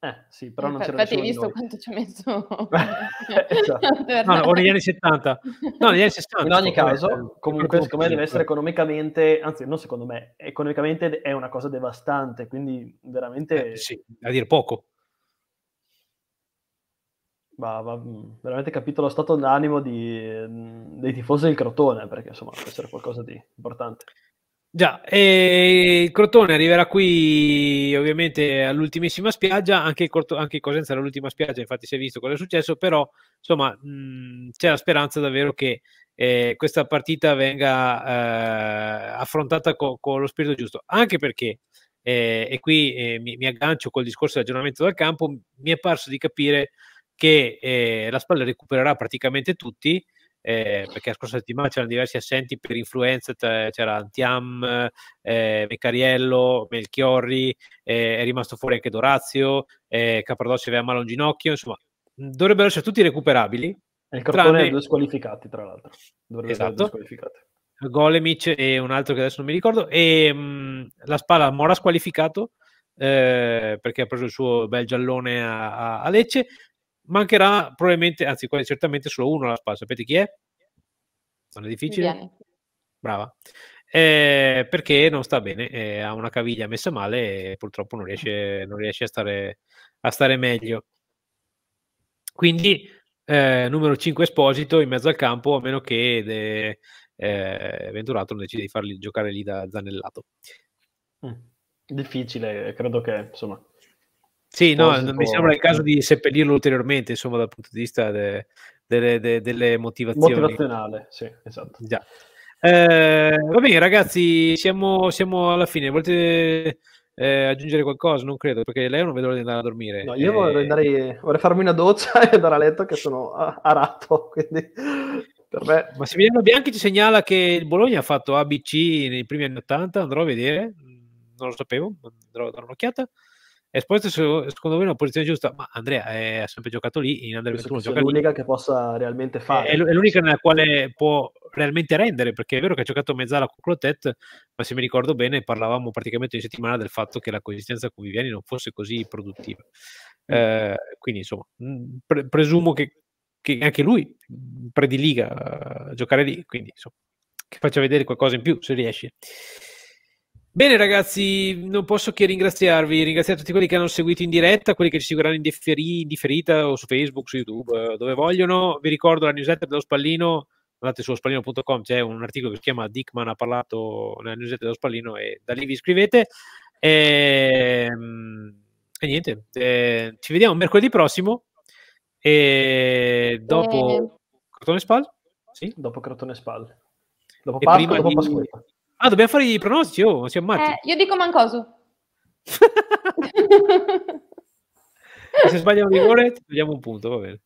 Eh, sì, però eh, non c'era Infatti hai visto noi. quanto ci ha messo... <laughs> <laughs> esatto. no, no, negli anni 70. No, negli anni 60. <laughs> In ogni caso, bello. comunque, secondo me deve essere cioè. economicamente, anzi, non secondo me, economicamente è una cosa devastante, quindi veramente... Eh, sì, a dir poco. Ma, ma mm, veramente capito lo stato d'animo di, mm, dei tifosi del Crotone, perché insomma deve essere qualcosa di importante. Già, e il Crotone arriverà qui ovviamente all'ultimissima spiaggia, anche, il Corto, anche Cosenza era l'ultima spiaggia, infatti si è visto cosa è successo, però insomma mh, c'è la speranza davvero che eh, questa partita venga eh, affrontata co- con lo spirito giusto, anche perché, eh, e qui eh, mi, mi, aggancio col discorso di aggiornamento dal campo, mi è parso di capire che eh, la spalla recupererà praticamente tutti, eh, perché la scorsa settimana c'erano diversi assenti per influenza, c'era Antiam, eh, Meccariello, Melchiorri, eh, è rimasto fuori anche Dorazio, eh, Capardossi aveva male un ginocchio, insomma dovrebbero essere tutti recuperabili. E il cartone tranne... due squalificati tra l'altro. Dovrebbero esatto. due squalificati. Golemic e un altro che adesso non mi ricordo e mh, la spalla Mora squalificato eh, perché ha preso il suo bel giallone a, a Lecce mancherà probabilmente, anzi quasi certamente solo uno alla spalla. Sapete chi è? Non è difficile? Viene. Brava. Eh, perché non sta bene, eh, ha una caviglia messa male e purtroppo non riesce, non riesce a, stare, a, stare, meglio. Quindi eh, numero 5 Esposito in mezzo al campo, a meno che de, eh, Venturato non decida di farli giocare lì da zanellato. Mm. Difficile, credo che insomma sì, no, non mi sembra il caso eh. di seppellirlo ulteriormente, insomma, dal punto di vista de, de, de, delle motivazioni. Motivazionale, sì, esatto. Già. Eh, va bene, ragazzi, siamo, siamo alla fine. Volete eh, aggiungere qualcosa? Non credo, perché lei non vedo l'ora di andare a dormire. No, io eh... vorrei, andare, vorrei, farmi una doccia <laughs> e andare a letto, che sono a, ratto, <laughs> quindi... Me... Massimiliano Bianchi ci segnala che il Bologna ha fatto ABC nei primi anni 80, andrò a vedere, non lo sapevo, andrò a dare un'occhiata. Esposito secondo me è una posizione giusta, ma Andrea è, eh, ha sempre giocato lì in Under 21. È l'unica lì. che possa realmente eh, fare. È, è l'unica nella quale può realmente rendere, perché è vero che ha giocato mezzala con Clotet, ma se mi ricordo bene parlavamo praticamente ogni settimana del fatto che la coesistenza con Viviani non fosse così produttiva. Mm. Eh, quindi insomma, mm, pre- presumo che, che, anche lui prediliga a eh, giocare lì, quindi insomma, che faccia vedere qualcosa in più se riesce. Bene ragazzi, non posso che ringraziarvi, ringraziare tutti quelli che hanno seguito in diretta, quelli che ci seguiranno in, differita o su Facebook, su YouTube, eh, dove vogliono. Vi ricordo la newsletter dello Spallino, andate su spallino.com, c'è un articolo che si chiama Dickman ha parlato nella newsletter dello Spallino e da lì vi iscrivete. E, ehm, e niente, e, eh, ci vediamo mercoledì prossimo e dopo eh. Crotone Spal. Sì? Dopo Crotone Spal. Dopo Pasqua, dopo di... Ah, dobbiamo fare i pronostici? Oh, siamo matti. Eh, io dico Mancoso. <laughs> se sbagliamo di rigore, togliamo un punto, va bene.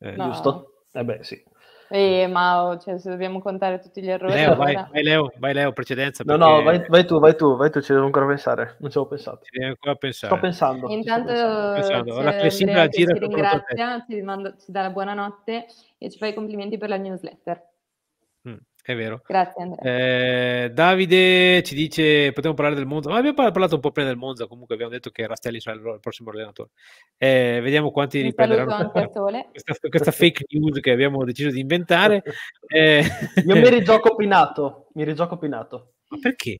Eh, no. Giusto? Eh beh, sì. Eh, ma oh, cioè, se dobbiamo contare tutti gli errori... Leo, allora... vai, Leo, vai Leo, precedenza. Perché... No, no, vai, vai, tu, vai tu, vai tu, ci devo ancora pensare. Non ci avevo pensato. Ci devo ancora pensare. Sto pensando. Intanto sto pensando. Ora Alessandra gira. Ti ringrazia, ci, mando, ti dà la buonanotte e ci fai i complimenti per la newsletter. È vero. Grazie Andrea. Eh, Davide ci dice, potremmo parlare del Monza, ma abbiamo parlato un po' prima del Monza, comunque abbiamo detto che Rastelli sarà il prossimo allenatore. Eh, vediamo quanti Mi riprenderanno questa, questa, fake news che abbiamo deciso di inventare. <laughs> eh. Io mi rigioco Pinato, mi rigioco Pinato. Ma perché?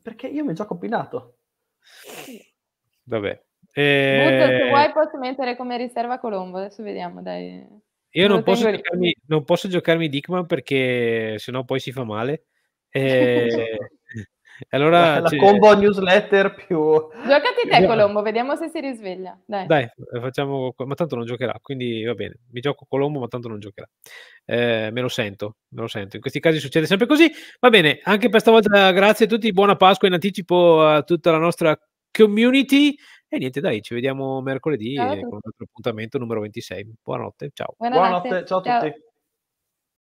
Perché io mi gioco Pinato. Vabbè. Eh... Butto, se vuoi posso mettere come riserva Colombo, adesso vediamo, dai. Io non, non posso, giocarmi, non posso giocarmi Dickman perché sennò poi si fa male. <laughs> Eh, e... allora, la, cioè... combo newsletter più... Giocati te Colombo, vediamo se si risveglia. Dai. Dai, eh, facciamo... Ma tanto non giocherà, quindi va bene. Mi gioco Colombo, ma tanto non giocherà. Eh, me lo sento, me lo sento. In questi casi succede sempre così. Va bene, anche per stavolta grazie a tutti, buona Pasqua in anticipo a tutta la nostra community. E niente, dai, ci vediamo mercoledì con un altro appuntamento numero 26. Buonanotte, ciao. Buonanotte, Buonanotte ciao a tutti. Ciao.